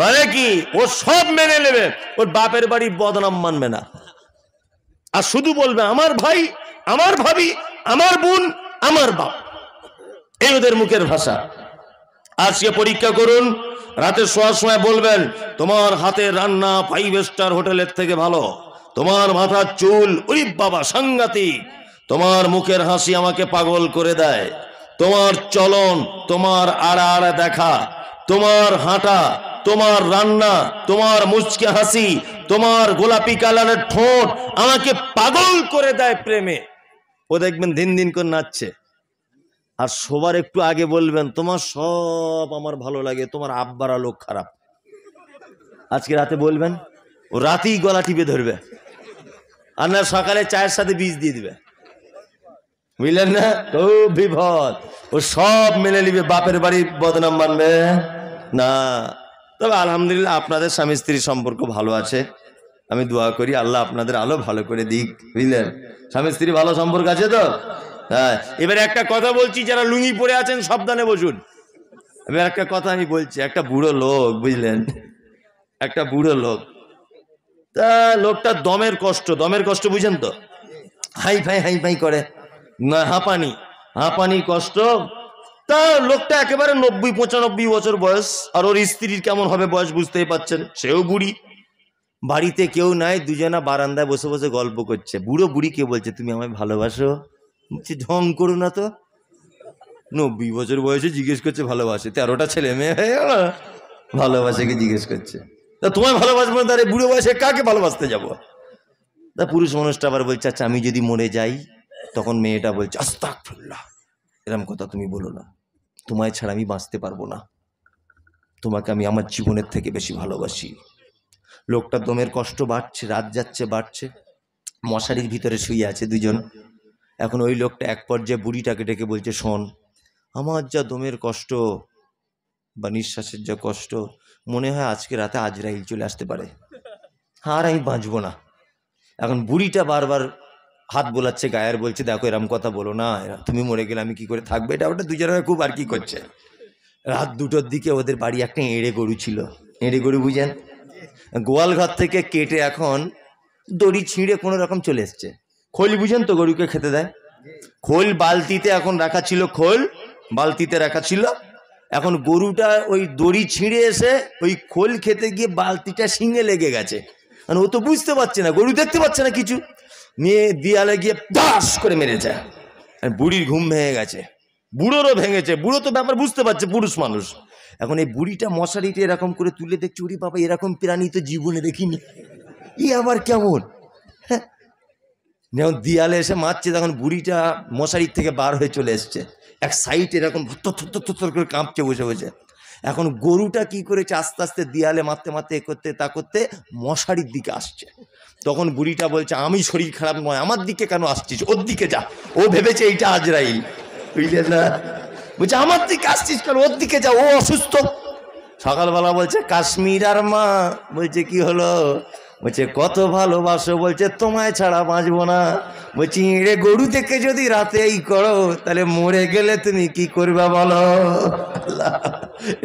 বলে কি ও সব মেনে নেবে ওর বাপের বাড়ি বদনাম মানবে না আর শুধু বলবে আমার ভাই আমার ভাবি আমার বোন আমার বাপ এই ওদের মুখের ভাষা আজকে পরীক্ষা করুন রাতে শোয়ার সময় বলবেন তোমার হাতে রান্না ফাইভ স্টার হোটেলের থেকে ভালো তোমার মাথার চুল ওই বাবা সাংঘাতিক তোমার মুখের হাসি আমাকে পাগল করে দেয় তোমার চলন তোমার আড়া আড়া দেখা তোমার হাঁটা তোমার রান্না তোমার মুচকে হাসি তোমার গোলাপি কালারের ঠোঁট আমাকে পাগল করে দেয় প্রেমে ও দেখবেন দিন দিন করে নাচছে আর সবার একটু আগে বলবেন তোমার সব আমার ভালো লাগে তোমার আব্বার লোক খারাপ আজকে রাতে বলবেন ও রাতেই গলা টিপে ধরবে আর না সকালে চায়ের সাথে বীজ দিয়ে দিবে বুঝলেন না খুব বিপদ ও সব মেনে নিবে বাপের বাড়ি বদনাম মানবে না তবে আলহামদুলিল্লাহ আপনাদের স্বামী স্ত্রীর সম্পর্ক ভালো আছে আমি দোয়া করি আল্লাহ আপনাদের আলো ভালো করে দিক বুঝলেন স্বামী স্ত্রী ভালো সম্পর্ক আছে তো হ্যাঁ এবারে একটা কথা বলছি যারা লুঙ্গি পরে আছেন সাবধানে বসুন এবার একটা কথা আমি বলছি একটা বুড়ো লোক বুঝলেন একটা বুড়ো লোক তা লোকটা দমের কষ্ট দমের কষ্ট বুঝেন তো হাই ফাই হাই ফাই করে না হাঁপানি হাঁপানি কষ্ট তা লোকটা একেবারে নব্বই পঁচানব্বই বছর বয়স আর ওর স্ত্রীর কেমন হবে বয়স বুঝতেই পাচ্ছেন সেও বুড়ি বাড়িতে কেউ নাই দুজনা বারান্দায় বসে বসে গল্প করছে বুড়ো বুড়ি কে বলছে তুমি আমায় ভালোবাসো ঢং করো না তো নব্বই বছর বয়সে জিজ্ঞেস করছে ভালোবাসে তেরোটা ছেলে মেয়ে ভালোবাসে কে জিজ্ঞেস করছে তা তোমায় ভালোবাসবো তার বুড়ো বয়সে কাকে ভালোবাসতে যাবো তা পুরুষ মানুষটা আবার বলছে আচ্ছা আমি যদি মরে যাই তখন মেয়েটা বলছে আস্তাকুল্লাহ ফুল্লা এরম কথা তুমি বলো না তোমায় ছাড়া আমি বাঁচতে পারবো না তোমাকে আমি আমার জীবনের থেকে বেশি ভালোবাসি লোকটা দমের কষ্ট বাড়ছে রাত যাচ্ছে বাড়ছে মশারির ভিতরে শুয়ে আছে দুজন এখন ওই লোকটা এক পর্যায়ে বুড়িটাকে ডেকে বলছে শোন আমার যা দমের কষ্ট বা নিঃশ্বাসের যা কষ্ট মনে হয় আজকে রাতে আজরাইল চলে আসতে পারে আর আমি বাঁচবো না এখন বুড়িটা বারবার হাত বোলাচ্ছে গায়ের বলছে দেখো এরম কথা বলো না তুমি মরে গেলে আমি কি করে থাকবে এটা ওটা দুজনে খুব আর কি করছে রাত দুটোর দিকে ওদের বাড়ি একটা এঁড়ে গরু ছিল এঁড়ে গরু বুঝেন গোয়াল ঘর থেকে কেটে এখন দড়ি ছিঁড়ে কোনো রকম চলে এসছে খোল বুঝেন তো গরুকে খেতে দেয় খোল বালতিতে এখন রাখা ছিল খোল বালতিতে রাখা ছিল এখন গরুটা ওই দড়ি ছিঁড়ে এসে ওই খোল খেতে গিয়ে বালতিটা শিঙে লেগে গেছে মানে ও তো বুঝতে পারছে না গরু দেখতে পাচ্ছে না কিছু নিয়ে দিয়ালে গিয়ে দাস করে মেরেছে বুড়ির ঘুম ভেঙে গেছে বুড়োরও ভেঙেছে বুড়ো তো ব্যাপার বুঝতে পারছে পুরুষ মানুষ এখন এই বুড়িটা মশারিটা এরকম করে তুলে দেখ ওরে বাবা এরকম প্রাণী তো জীবনে দেখিনি ই আবার কেমন হ্যাঁ দিয়ালে এসে মারছে তখন বুড়িটা মশারির থেকে বার হয়ে চলে এসছে এক সাইড এরকম থর করে কাঁপছে বসে বসে এখন গরুটা কি করেছে আস্তে আস্তে দিয়ালে মারতে মারতে এ করতে তা করতে মশারির দিকে আসছে তখন বুড়িটা বলছে আমি শরীর খারাপ নয় আমার দিকে কেন আসছিস ওর দিকে যা ও ভেবেছে এইটা আজরাইল বুঝলে না বলছে আমার দিকে আসছিস কেন ওর দিকে যা ও অসুস্থ সকালবেলা বলছে কাশ্মীর আর মা বলছে কি হলো বলছে কত ভালোবাসো বলছে তোমায় ছাড়া বাঁচবো না বলছি এড়ে গরু থেকে যদি রাতে এই করো তাহলে মরে গেলে তুমি কি করবে বলো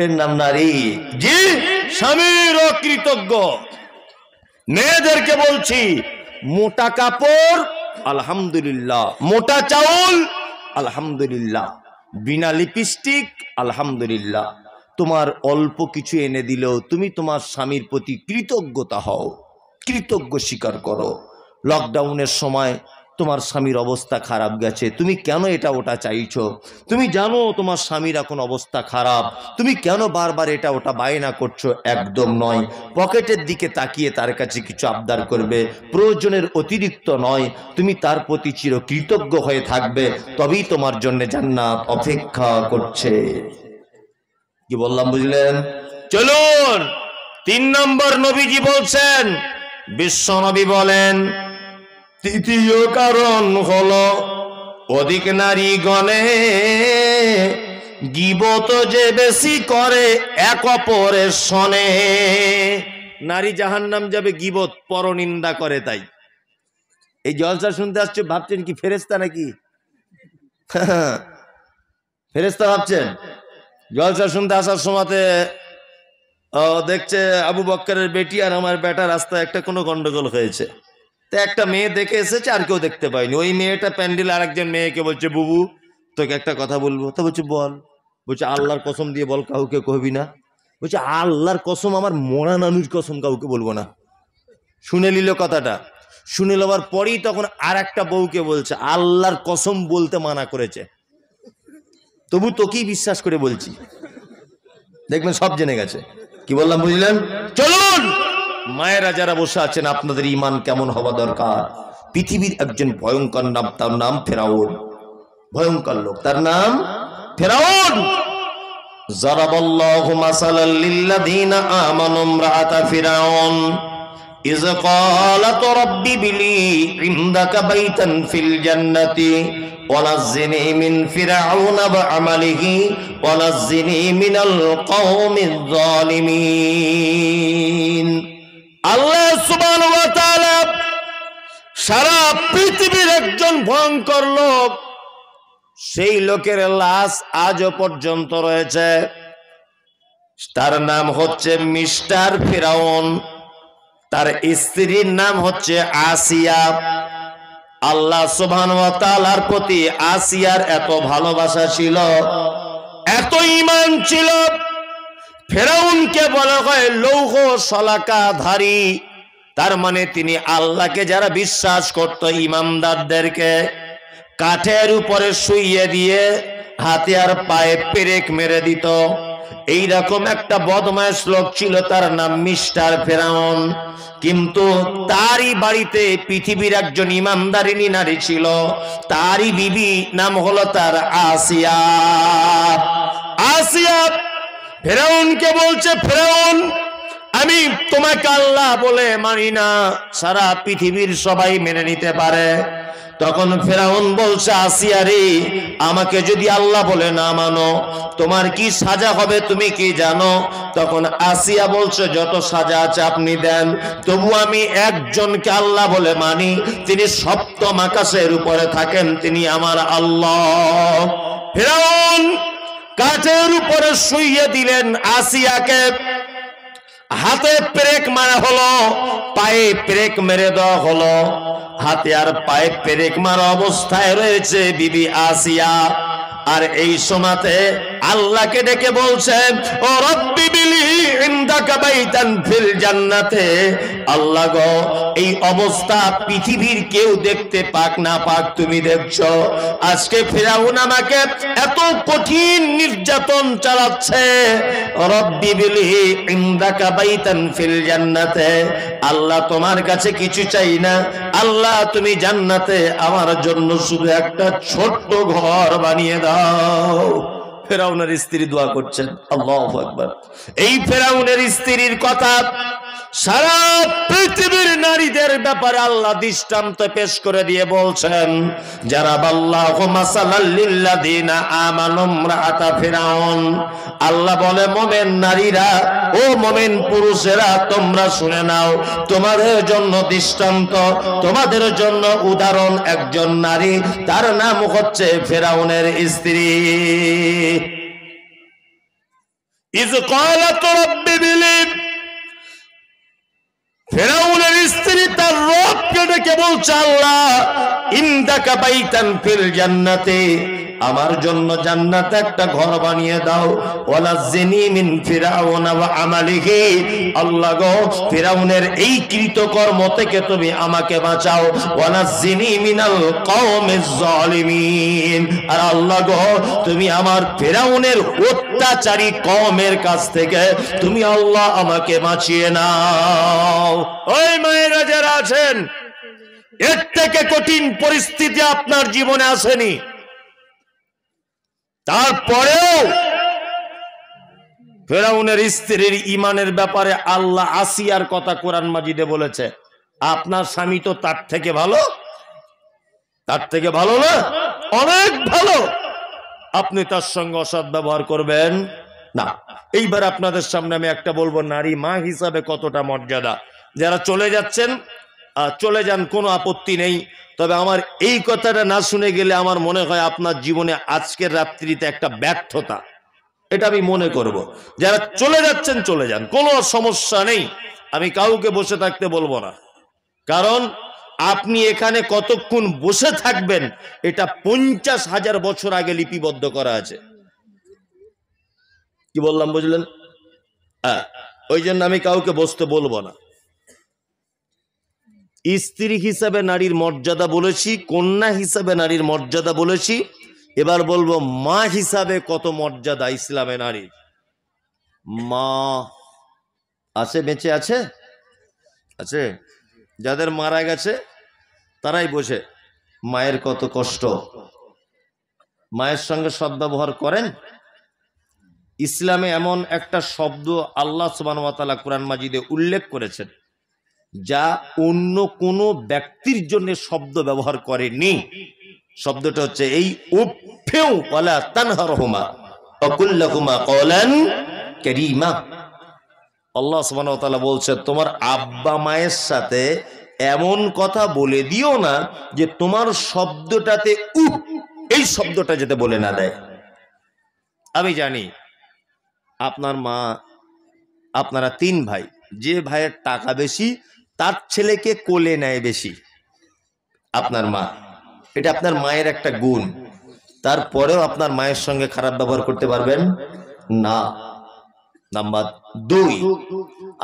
এর নাম নারী জি স্বামীর অকৃতজ্ঞ মেয়েদেরকে বলছি মোটা কাপড় আলহামদুলিল্লাহ মোটা চাউল আলহামদুলিল্লাহ বিনা লিপস্টিক আলহামদুলিল্লাহ তোমার অল্প কিছু এনে দিলেও তুমি তোমার স্বামীর প্রতি কৃতজ্ঞতা হও কৃতজ্ঞ স্বীকার করো লকডাউনের সময় তোমার স্বামীর অবস্থা খারাপ গেছে তুমি কেন এটা ওটা চাইছো তুমি জানো তোমার স্বামীর এখন অবস্থা খারাপ তুমি কেন বারবার এটা ওটা বায়না করছো একদম নয় পকেটের দিকে তাকিয়ে তার কাছে কিছু আবদার করবে প্রয়োজনের অতিরিক্ত নয় তুমি তার প্রতি চিরকৃতজ্ঞ হয়ে থাকবে তবেই তোমার জন্য জান্নাত অপেক্ষা করছে কি বললাম বুঝলেন চলুন তিন নম্বর নবীজি বলছেন নবী বলেন তৃতীয় কারণ হল অধিক নারী গণে গিবত যে বেশি করে এক অপরের সনে নারী জাহান নাম যাবে গিবত পরনিন্দা করে তাই এই জলসা শুনতে আসছে ভাবছেন কি ফেরেস্তা নাকি ফেরেস্তা ভাবছেন জলসা শুনতে আসার সময়তে দেখছে আবু বক্করের বেটি আর আমার বেটা রাস্তায় একটা কোনো গন্ডগোল হয়েছে তো একটা মেয়ে দেখে এসেছে আর কেউ দেখতে পায়নি ওই মেয়েটা প্যান্ডেল আর একজন মেয়েকে বলছে বুবু তোকে একটা কথা বলবো তো বলছে বল বলছে আল্লাহর কসম দিয়ে বল কাউকে কবি না বলছে আল্লাহর কসম আমার মরা নানুর কসম কাউকে বলবো না শুনে নিল কথাটা শুনে নেওয়ার পরেই তখন আর একটা বউকে বলছে আল্লাহর কসম বলতে মানা করেছে তবু তোকেই বিশ্বাস করে বলছি দেখবেন সব জেনে গেছে কি বললাম বুঝলেন চলুন মায়েরা যারা বসে আছেন আপনাদের ইমান কেমন হওয়া দরকার পৃথিবীর একজন ভয়ঙ্কর নাম তার নাম ফেরাউন ভয়ঙ্কর লোক তার নাম ফেরাউন জরাবল্লাহু মাসালাল লিল্লাযীনা আমানু ইমরাআতা ফিরাউন إذ قالت رب بلي عندك بيتا في الجنة ونزني من فرعون وعمله ونزني من القوم الظالمين আল্লাহ সারা পৃথিবীর একজন ভয়ঙ্কর লোক সেই লোকের লাশ আজও পর্যন্ত রয়েছে তার নাম হচ্ছে মিস্টার ফিরাউন তার স্ত্রীর নাম হচ্ছে আসিয়া আল্লাহ সুবহান ওয়া তাআলার প্রতি আসিয়ার এত ভালোবাসা ছিল এত ইমান ছিল ফেরাউনকে বলা হয় লৌহ সলাকাধারী তার মানে তিনি আল্লাহকে যারা বিশ্বাস করত ইমামদারদেরকে কাঠের উপরে শুইয়ে দিয়ে হাতে আর পায়ে পেরেক মেরে দিত এই রকম একটা বদমায় লোক ছিল তার নাম মিস্টার ফেরাউন কিন্তু তারই বাড়িতে পৃথিবীর একজন ইমানদারিনী নারী ছিল তারই বিবি নাম হলো তার আসিয়া আসিয়া ফেরাউনকে বলছে ফেরাউন আমি তোমাকে আল্লাহ বলে মানি না সারা পৃথিবীর সবাই মেনে নিতে পারে তখন ফেরাউন বলছে আসিয়া রে আমাকে যদি আল্লাহ বলে না মানো তোমার কি সাজা হবে তুমি কি জানো তখন আসিয়া বলছে যত সাজা আছে আপনি দেন তবু আমি একজনকে আল্লাহ বলে মানি তিনি সপ্তম আকাশের উপরে থাকেন তিনি আমার আল্লাহ ফেরাউন কাঠের উপরে শুইয়ে দিলেন আসিয়াকে হাতে পেরেক মারা হলো পায়ে পেরেক মেরে দেওয়া হলো হাতে আর পায়ে পেরেক মারা অবস্থায় রয়েছে বিবি আসিয়া আর এই সমাতে আল্লাহকে ডেকে বলছেন ও রব্বি বিলি বাইতান ফিল জান্নাতে আল্লাহ গো এই অবস্থা পৃথিবীর কেউ দেখতে পাক না পাক তুমি দেখছো আজকে আমাকে এত কঠিন নির্যাতন চালাচ্ছে রব্বি বিলি বাইতান ফিল জান্নাতে আল্লাহ তোমার কাছে কিছু চাই না আল্লাহ তুমি জান্নাতে আমার জন্য শুধু একটা ছোট্ট ঘর বানিয়ে দাও ফেরাউনের স্ত্রী দোয়া করছেন আল্লাহ একবার এই ফেরাউনের স্ত্রীর কথা সারা পৃথিবীর নারীদের ব্যাপারে আল্লাহ দৃষ্টান্ত পেশ করে দিয়ে বলছেন যারা ফিরাউন আল্লাহ বলে মোমেন নারীরা ও মোমেন পুরুষেরা তোমরা শুনে নাও তোমাদের জন্য দৃষ্টান্ত তোমাদের জন্য উদাহরণ একজন নারী তার নাম হচ্ছে ফেরাউনের স্ত্রী ইজ কয়লা তো বিলিভ ফেরাউনের স্ত্রী তার রবকে ডেকে বলছে আল্লাহ ইন্দাকা বাইতান ফিল জান্নাতে আমার জন্য জান্নাত একটা ঘর বানিয়ে দাও ওয়ালা মিন ফিরাউন ওয়া আমালিহি আল্লাহ গো ফিরাউনের এই কৃতকর্ম থেকে তুমি আমাকে বাঁচাও ওয়ালা মিনাল কওমিজ জালিমিন আর আল্লাহ গো তুমি আমার ফিরাউনের অত্যাচারী কওমের কাছ থেকে তুমি আল্লাহ আমাকে বাঁচিয়ে নাও ওই মায়েরা যারা আছেন এর থেকে কঠিন পরিস্থিতি আপনার জীবনে আসেনি তারপরেও ফেরাউনের স্ত্রীর ইমানের ব্যাপারে আল্লাহ আসিয়ার কথা কোরআন মাজিদে বলেছে আপনার স্বামী তো তার থেকে ভালো তার থেকে ভালো না অনেক ভালো আপনি তার সঙ্গে অসৎ ব্যবহার করবেন না এইবার আপনাদের সামনে আমি একটা বলবো নারী মা হিসাবে কতটা মর্যাদা যারা চলে যাচ্ছেন চলে যান কোনো আপত্তি নেই তবে আমার এই কথাটা না শুনে গেলে আমার মনে হয় আপনার জীবনে আজকের রাত্রিতে একটা ব্যর্থতা এটা আমি মনে করব। যারা চলে যাচ্ছেন চলে যান কোনো সমস্যা নেই আমি কাউকে বসে থাকতে বলবো না কারণ আপনি এখানে কতক্ষণ বসে থাকবেন এটা পঞ্চাশ হাজার বছর আগে লিপিবদ্ধ করা আছে কি বললাম বুঝলেন হ্যাঁ ওই জন্য আমি কাউকে বসতে বলবো না স্ত্রী হিসাবে নারীর মর্যাদা বলেছি কন্যা হিসাবে নারীর মর্যাদা বলেছি এবার বলবো মা হিসাবে কত মর্যাদা ইসলামে নারীর মা আছে বেঁচে আছে আছে যাদের মারা গেছে তারাই বোঝে মায়ের কত কষ্ট মায়ের সঙ্গে সদ্ব্যবহার করেন ইসলামে এমন একটা শব্দ আল্লাহ সুবান কোরআন মাজিদে উল্লেখ করেছেন যা অন্য কোনো ব্যক্তির জন্য শব্দ ব্যবহার করেনি শব্দটা হচ্ছে এই উফেও কলা তানহার হোমা অকুল্লাহুমা কলান কেরিমা আল্লাহ সুবাহ বলছে তোমার আব্বা মায়ের সাথে এমন কথা বলে দিও না যে তোমার শব্দটাতে উফ এই শব্দটা যাতে বলে না দেয় আমি জানি আপনার মা আপনারা তিন ভাই যে ভাইয়ের টাকা বেশি তার ছেলেকে কোলে নেয় বেশি আপনার মা এটা আপনার মায়ের একটা গুণ তারপরেও আপনার মায়ের সঙ্গে খারাপ ব্যবহার করতে পারবেন না নাম্বার দুই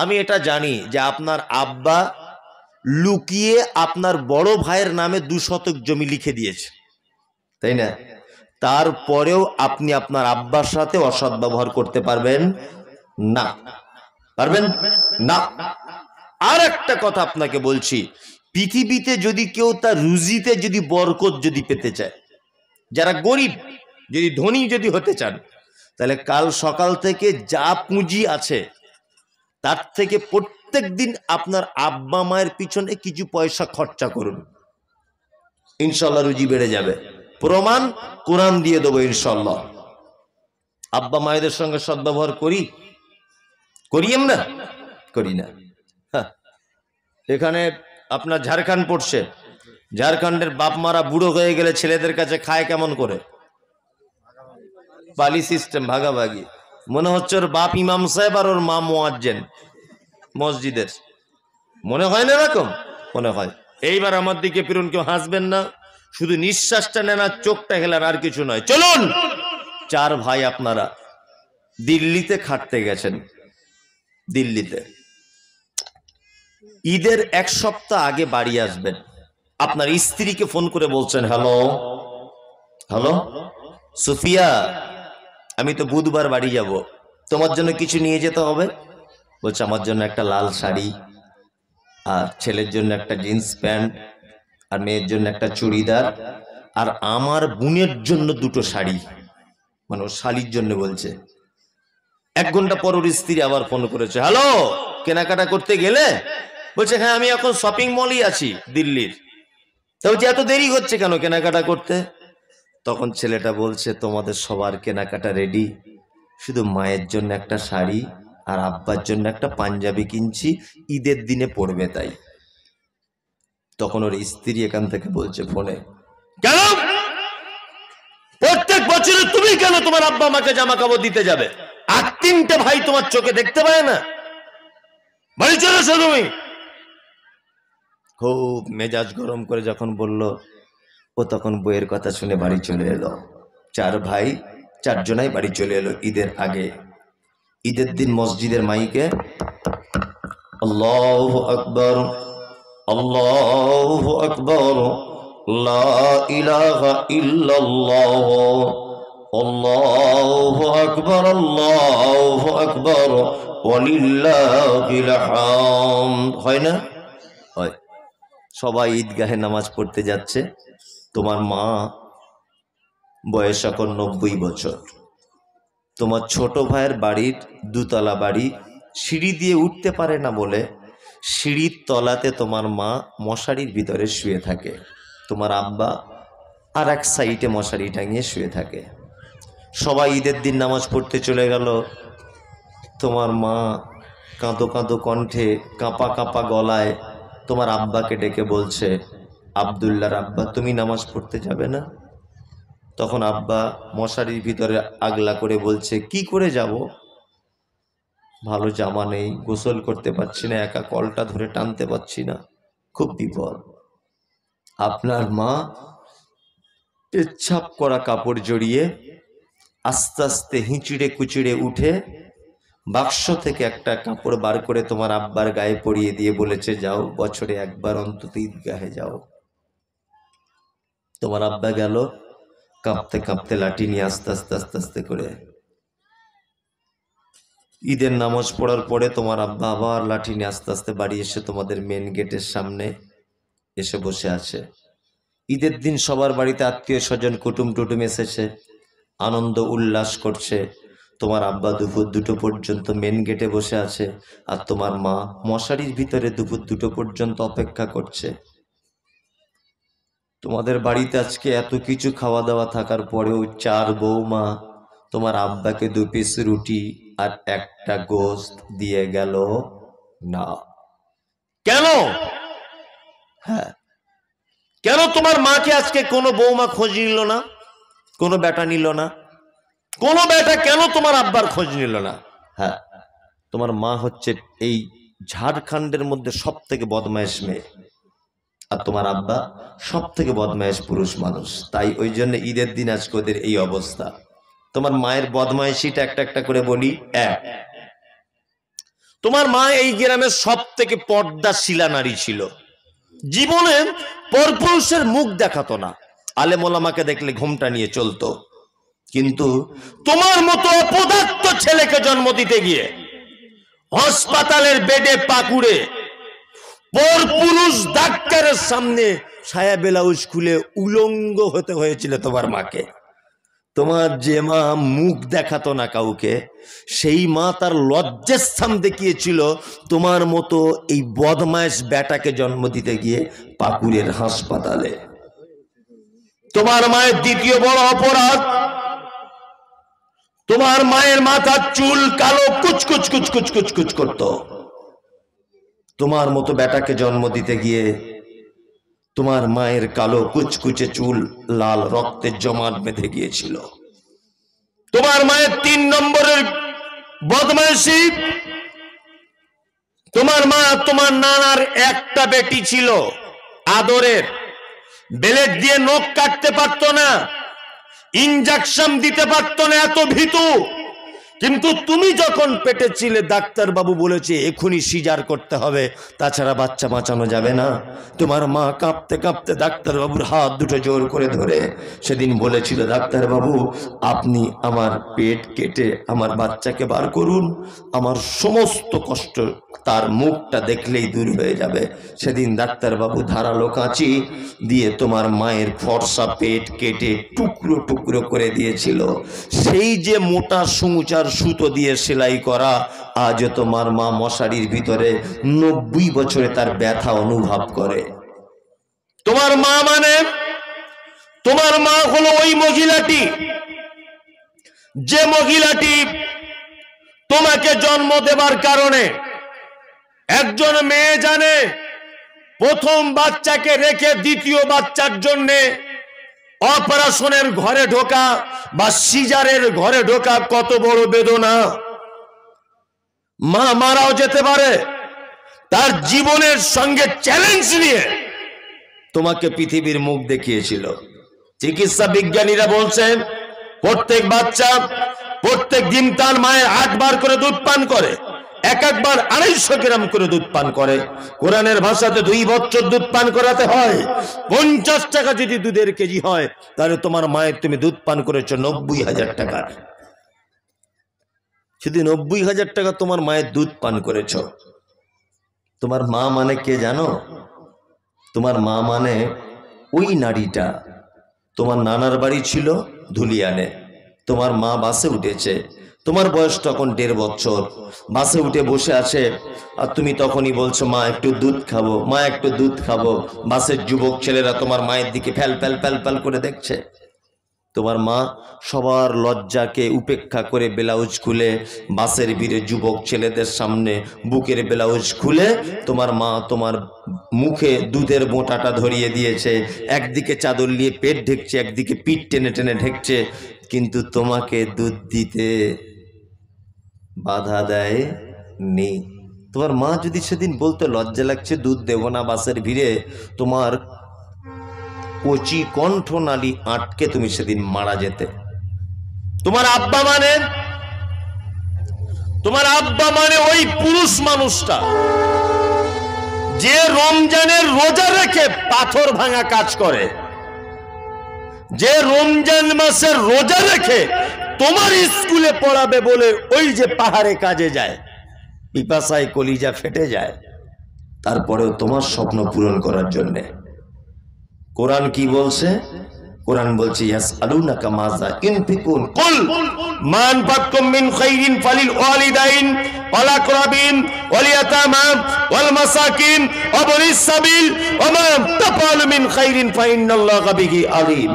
আমি এটা জানি যে আপনার আব্বা লুকিয়ে আপনার বড় ভাইয়ের নামে দু শতক জমি লিখে দিয়েছে তাই না তারপরেও আপনি আপনার আব্বার সাথে অসৎ ব্যবহার করতে পারবেন না পারবেন না আর একটা কথা আপনাকে বলছি পৃথিবীতে যদি কেউ তার রুজিতে যদি বরকত যদি পেতে চায় যারা গরিব যদি ধনী যদি হতে চান তাহলে কাল সকাল থেকে যা পুঁজি আছে তার থেকে প্রত্যেক দিন আপনার আব্বা মায়ের পিছনে কিছু পয়সা খরচা করুন ইনশাল্লাহ রুজি বেড়ে যাবে প্রমাণ কোরআন দিয়ে দেবো ইনশাল্লাহ আব্বা মায়েদের সঙ্গে সদ্ব্যবহার করি করি আমরা করি না এখানে আপনার ঝাড়খণ্ড পড়ছে ঝাড়খণ্ডের বাপ মারা বুড়ো হয়ে গেলে ছেলেদের কাছে খায় কেমন করে পালি সিস্টেম ভাগাভাগি মনে হচ্ছে ওর বাপ ইমাম সাহেব আর ওর মা মোয়াজ্জেন মসজিদের মনে হয় না এরকম মনে হয় এইবার আমার দিকে পিরুন কেউ হাসবেন না শুধু নিঃশ্বাসটা নেন আর চোখটা হেলান আর কিছু নয় চলুন চার ভাই আপনারা দিল্লিতে খাটতে গেছেন দিল্লিতে ঈদের এক সপ্তাহ আগে বাড়ি আসবেন আপনার স্ত্রীকে ফোন করে বলছেন হ্যালো হ্যালো সুফিয়া আমি তো বুধবার বাড়ি যাব তোমার জন্য কিছু নিয়ে যেতে হবে বলছে আমার জন্য একটা লাল শাড়ি আর ছেলের জন্য একটা জিন্স প্যান্ট আর মেয়ের জন্য একটা চুড়িদার আর আমার বোনের জন্য দুটো শাড়ি মানে ওর শাড়ির জন্য বলছে এক ঘন্টা পর ওর স্ত্রী আবার ফোন করেছে হ্যালো কেনাকাটা করতে গেলে বলছে হ্যাঁ আমি এখন শপিং মলই আছি দিল্লির তা বলছি এত দেরি হচ্ছে কেন কেনাকাটা করতে তখন ছেলেটা বলছে তোমাদের সবার কেনাকাটা রেডি শুধু মায়ের জন্য একটা শাড়ি আর আব্বার জন্য একটা পাঞ্জাবি কিনছি ঈদের দিনে পড়বে তাই তখন ওর স্ত্রী এখান থেকে বলছে ফোনে কেন প্রত্যেক বছরে তুমি কেন তোমার আব্বা আমাকে জামা কাপড় দিতে যাবে আর তিনটে ভাই তোমার চোখে দেখতে পায় না বাড়ি চলেছো তুমি খুব মেজাজ গরম করে যখন বলল ও তখন বইয়ের কথা শুনে বাড়ি চলে এলো চার ভাই চারজনাই বাড়ি চলে এলো ঈদের আগে ঈদের দিন মসজিদের মাইকে আল্লাহ আকবর আল্লাহ আকবর আল্লাহ আকবর আল্লাহ আকবর হয় না হয় সবাই ঈদগাহে নামাজ পড়তে যাচ্ছে তোমার মা বয়স এখন নব্বই বছর তোমার ছোট ভাইয়ের বাড়ির দুতলা বাড়ি সিঁড়ি দিয়ে উঠতে পারে না বলে সিঁড়ির তলাতে তোমার মা মশারির ভিতরে শুয়ে থাকে তোমার আব্বা আর এক সাইডে মশারি টাঙিয়ে শুয়ে থাকে সবাই ঈদের দিন নামাজ পড়তে চলে গেল তোমার মা কাঁদো কাঁদো কণ্ঠে কাঁপা কাঁপা গলায় তোমার আব্বাকে ডেকে বলছে আবদুল্লার আব্বা তুমি নামাজ পড়তে যাবে না তখন আব্বা মশারির ভিতরে আগলা করে বলছে কি করে যাব ভালো জামা নেই গোসল করতে পারছি না একা কলটা ধরে টানতে পারছি না খুব বিপদ আপনার মা পেচ্ছাপ করা কাপড় জড়িয়ে আস্তে আস্তে হিঁচিড়ে কুচিড়ে উঠে বাক্স থেকে একটা কাপড় বার করে তোমার আব্বার গায়ে পরিয়ে দিয়ে বলেছে যাও বছরে একবার অন্তত ঈদগাহে যাও তোমার আব্বা গেল কাঁপতে কাঁপতে লাঠি নিয়ে আস্তে আস্তে আস্তে আস্তে করে ঈদের নামাজ পড়ার পরে তোমার আব্বা আবার লাঠি নিয়ে আস্তে আস্তে বাড়ি এসে তোমাদের মেন গেটের সামনে এসে বসে আছে ঈদের দিন সবার বাড়িতে আত্মীয় স্বজন কুটুম টুটুম এসেছে আনন্দ উল্লাস করছে তোমার আব্বা দুপুর দুটো পর্যন্ত মেন গেটে বসে আছে আর তোমার মা মশারির ভিতরে দুপুর দুটো পর্যন্ত অপেক্ষা করছে তোমাদের বাড়িতে আজকে এত কিছু খাওয়া দাওয়া থাকার পরেও চার বৌমা তোমার আব্বাকে দু পিস রুটি আর একটা গোস্ত দিয়ে গেল না কেন হ্যাঁ কেন তোমার মাকে আজকে কোনো বৌমা খোঁজ নিল না কোনো বেটা নিল না কোনো বেটা কেন তোমার আব্বার খোঁজ নিল না হ্যাঁ তোমার মা হচ্ছে এই ঝাড়খণ্ডের মধ্যে সব থেকে বদমায়েশ মেয়ে আর তোমার আব্বা সব থেকে বদমায়েশ পুরুষ মানুষ তাই ওই জন্য ঈদের দিন আজকে ওদের এই অবস্থা তোমার মায়ের বদমায়েশিটা একটা একটা করে বলি এক তোমার মা এই গ্রামের সব থেকে পর্দা শিলা নারী ছিল জীবনে পরপুরুষের মুখ দেখাতো না আলেমোলামাকে দেখলে ঘুমটা নিয়ে চলতো কিন্তু তোমার মতো অপদার্থ ছেলেকে জন্ম দিতে গিয়ে হাসপাতালের বেডে পাকুড়ে পর পুরুষ ডাক্তারের সামনে সায়া বেলাউজ খুলে উলঙ্গ হতে হয়েছিল তোমার মাকে তোমার যে মা মুখ দেখাতো না কাউকে সেই মা তার স্থান দেখিয়েছিল তোমার মতো এই বদমাস বেটাকে জন্ম দিতে গিয়ে পাকুরের হাসপাতালে তোমার মায়ের দ্বিতীয় বড় অপরাধ তোমার মায়ের মাথা চুল কালো কুচকুচ কুচকুচ কুচকুচ করত তোমার মতো বেটাকে জন্ম দিতে গিয়ে তোমার মায়ের কালো কুচকুচে চুল লাল রক্তের জমাট বেঁধে গিয়েছিল তোমার মায়ের তিন নম্বরের বদমাইশি তোমার মা তোমার নানার একটা বেটি ছিল আদরের বেলেট দিয়ে নখ কাটতে পারত না ইনজেকশন দিতে পারত না এত ভীতু কিন্তু তুমি যখন পেটে ছিলে ডাক্তারবাবু বলেছে এখনই সিজার করতে হবে তাছাড়া বাচ্চা বাঁচানো যাবে না তোমার মা কাঁপতে কাঁপতে ডাক্তারবাবুর হাত দুটো জোর করে ধরে সেদিন বলেছিল ডাক্তারবাবু আপনি আমার পেট কেটে আমার বাচ্চাকে বার করুন আমার সমস্ত কষ্ট তার মুখটা দেখলেই দূর হয়ে যাবে সেদিন ডাক্তারবাবু ধারালো কাঁচি দিয়ে তোমার মায়ের ফর্সা পেট কেটে টুকরো টুকরো করে দিয়েছিল সেই যে মোটা সুমুচার সুতো দিয়ে সেলাই করা আজ তোমার মা মশারির ভিতরে নব্বই বছরে তার ব্যথা অনুভব করে তোমার মা মানে তোমার মা হলো ওই মহিলাটি যে মহিলাটি তোমাকে জন্ম দেবার কারণে একজন মেয়ে জানে প্রথম বাচ্চাকে রেখে দ্বিতীয় বাচ্চার জন্যে অপারেশনের ঘরে ঢোকা বা সিজারের ঘরে ঢোকা কত বড় বেদনা মা মারাও যেতে পারে তার জীবনের সঙ্গে চ্যালেঞ্জ নিয়ে তোমাকে পৃথিবীর মুখ দেখিয়েছিল চিকিৎসা বিজ্ঞানীরা বলছেন প্রত্যেক বাচ্চা প্রত্যেক দিন তার মায়ের আটবার করে দুধ পান করে এক একবার আড়াইশো গ্রাম করে দুধ পান করে কোরআনের ভাষাতে দুই বছর দুধ পান করাতে হয় পঞ্চাশ টাকা যদি দুধের কেজি হয় তাহলে তোমার মায়ের তুমি দুধ পান করেছো নব্বই হাজার টাকা যদি নব্বই হাজার টাকা তোমার মায়ের দুধ পান করেছ তোমার মা মানে কে জানো তোমার মা মানে ওই নারীটা তোমার নানার বাড়ি ছিল ধুলিয়ানে তোমার মা বাসে উঠেছে তোমার বয়স তখন দেড় বছর বাসে উঠে বসে আছে আর তুমি তখনই বলছো মা একটু দুধ খাবো মা একটু দুধ খাবো বাসের যুবক ছেলেরা তোমার মায়ের দিকে ফ্যাল ফ্যাল ফ্যাল ফ্যাল করে দেখছে তোমার মা সবার লজ্জাকে উপেক্ষা করে ব্লাউজ খুলে বাসের ভিড়ে যুবক ছেলেদের সামনে বুকের ব্লাউজ খুলে তোমার মা তোমার মুখে দুধের বোঁটাটা ধরিয়ে দিয়েছে একদিকে চাদর নিয়ে পেট ঢেকছে একদিকে পিঠ টেনে টেনে ঢেকছে কিন্তু তোমাকে দুধ দিতে বাধা দেয় নি তোমার মা যদি সেদিন বলতে লজ্জা লাগছে দুধ দেব না বাসের ভিড়ে তোমার কচি কণ্ঠ নালী আটকে তুমি সেদিন মারা যেতে তোমার আব্বা মানে তোমার আব্বা মানে ওই পুরুষ মানুষটা যে রমজানের রোজা রেখে পাথর ভাঙা কাজ করে যে রমজান মাসের রোজা রেখে তোমার স্কুলে পড়াবে বলে ওই যে পাহাড়ে কাজে যায় পিপাসায় কলিজা ফেটে যায় তারপরেও তোমার স্বপ্ন পূরণ করার জন্যে কোরআন কি বলছে কোরআন বলছে ইয়াস আলুনাকা মাযা ইনফিকুন কুল মান ফাতকুম মিন খাইরিন ফালিল ওয়ালিদাইন ওয়াল আকরাবিন ওয়াল ইয়াতামা ওয়াল মাসাকিন ওয়া বনিস সাবিল ওয়া মা তাফআলু মিন খাইরিন ফা ইন্নাল্লাহা আলিম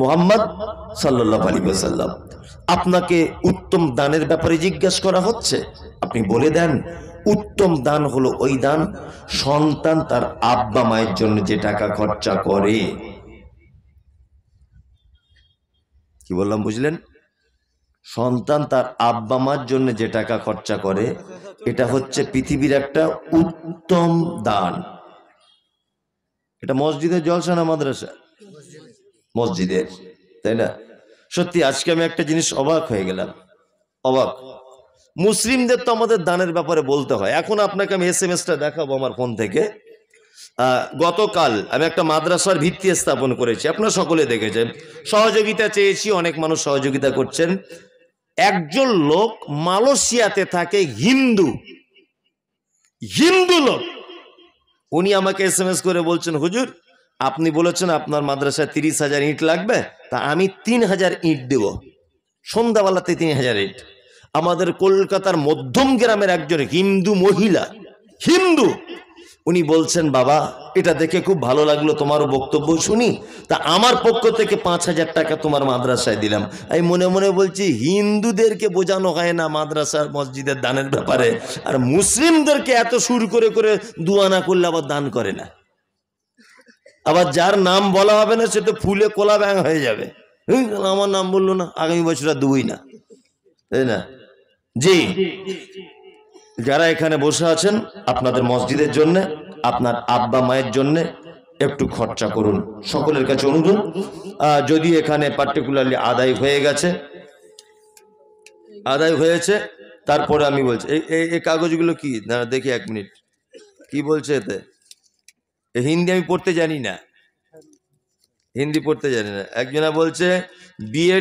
মুহাম্মদ সাল্লাল্লাহু আলাইহি ওয়াসাল্লাম আপনাকে উত্তম দানের ব্যাপারে জিজ্ঞেস করা হচ্ছে আপনি বলে দেন উত্তম দান হলো ওই দান সন্তান তার আব্বা মায়ের জন্য যে টাকা খরচা করে কি বললাম বুঝলেন সন্তান তার আব্বা মার জন্য যে টাকা খরচা করে এটা হচ্ছে পৃথিবীর একটা উত্তম দান এটা মসজিদের জলসানা মাদ্রাসা মসজিদের তাই না সত্যি আজকে আমি একটা জিনিস অবাক হয়ে গেলাম অবাক মুসলিমদের তো আমাদের দানের ব্যাপারে বলতে হয় এখন আপনাকে আমি এস এম এসটা দেখাবো আমার ফোন থেকে গতকাল আমি একটা মাদ্রাসার ভিত্তি স্থাপন করেছি আপনারা সকলে দেখেছেন সহযোগিতা চেয়েছি অনেক মানুষ সহযোগিতা করছেন একজন লোক মালয়েশিয়াতে থাকে হিন্দু হিন্দু লোক উনি আমাকে এস করে বলছেন হুজুর আপনি বলেছেন আপনার মাদ্রাসায় তিরিশ হাজার ইট লাগবে তা আমি তিন হাজার ইট দেব সন্ধ্যাবেলাতে তিন হাজার ইট আমাদের কলকাতার মধ্যম গ্রামের একজন হিন্দু মহিলা হিন্দু উনি বলছেন বাবা এটা দেখে খুব ভালো লাগলো তোমারও বক্তব্য শুনি তা আমার পক্ষ থেকে পাঁচ হাজার টাকা তোমার মাদ্রাসায় দিলাম আমি মনে মনে বলছি হিন্দুদেরকে বোঝানো হয় না মাদ্রাসার মসজিদের দানের ব্যাপারে আর মুসলিমদেরকে এত সুর করে করে দুয়ানা করলে আবার দান করে না আবার যার নাম বলা হবে না সে তো ফুলে কোলা ব্যাং হয়ে যাবে আমার নাম বললো না আগামী বছর আর না তাই না জি যারা এখানে বসে আছেন আপনাদের মসজিদের জন্য আপনার আব্বা মায়ের জন্য একটু খরচা করুন সকলের কাছে অনুরোধ যদি এখানে পার্টিকুলারলি আদায় হয়ে গেছে আদায় হয়েছে তারপরে আমি বলছি এই কাগজগুলো কি না দেখি এক মিনিট কি বলছে এতে হিন্দি আমি পড়তে জানি না হিন্দি পড়তে জানি না একজনা বলছে বিয়ে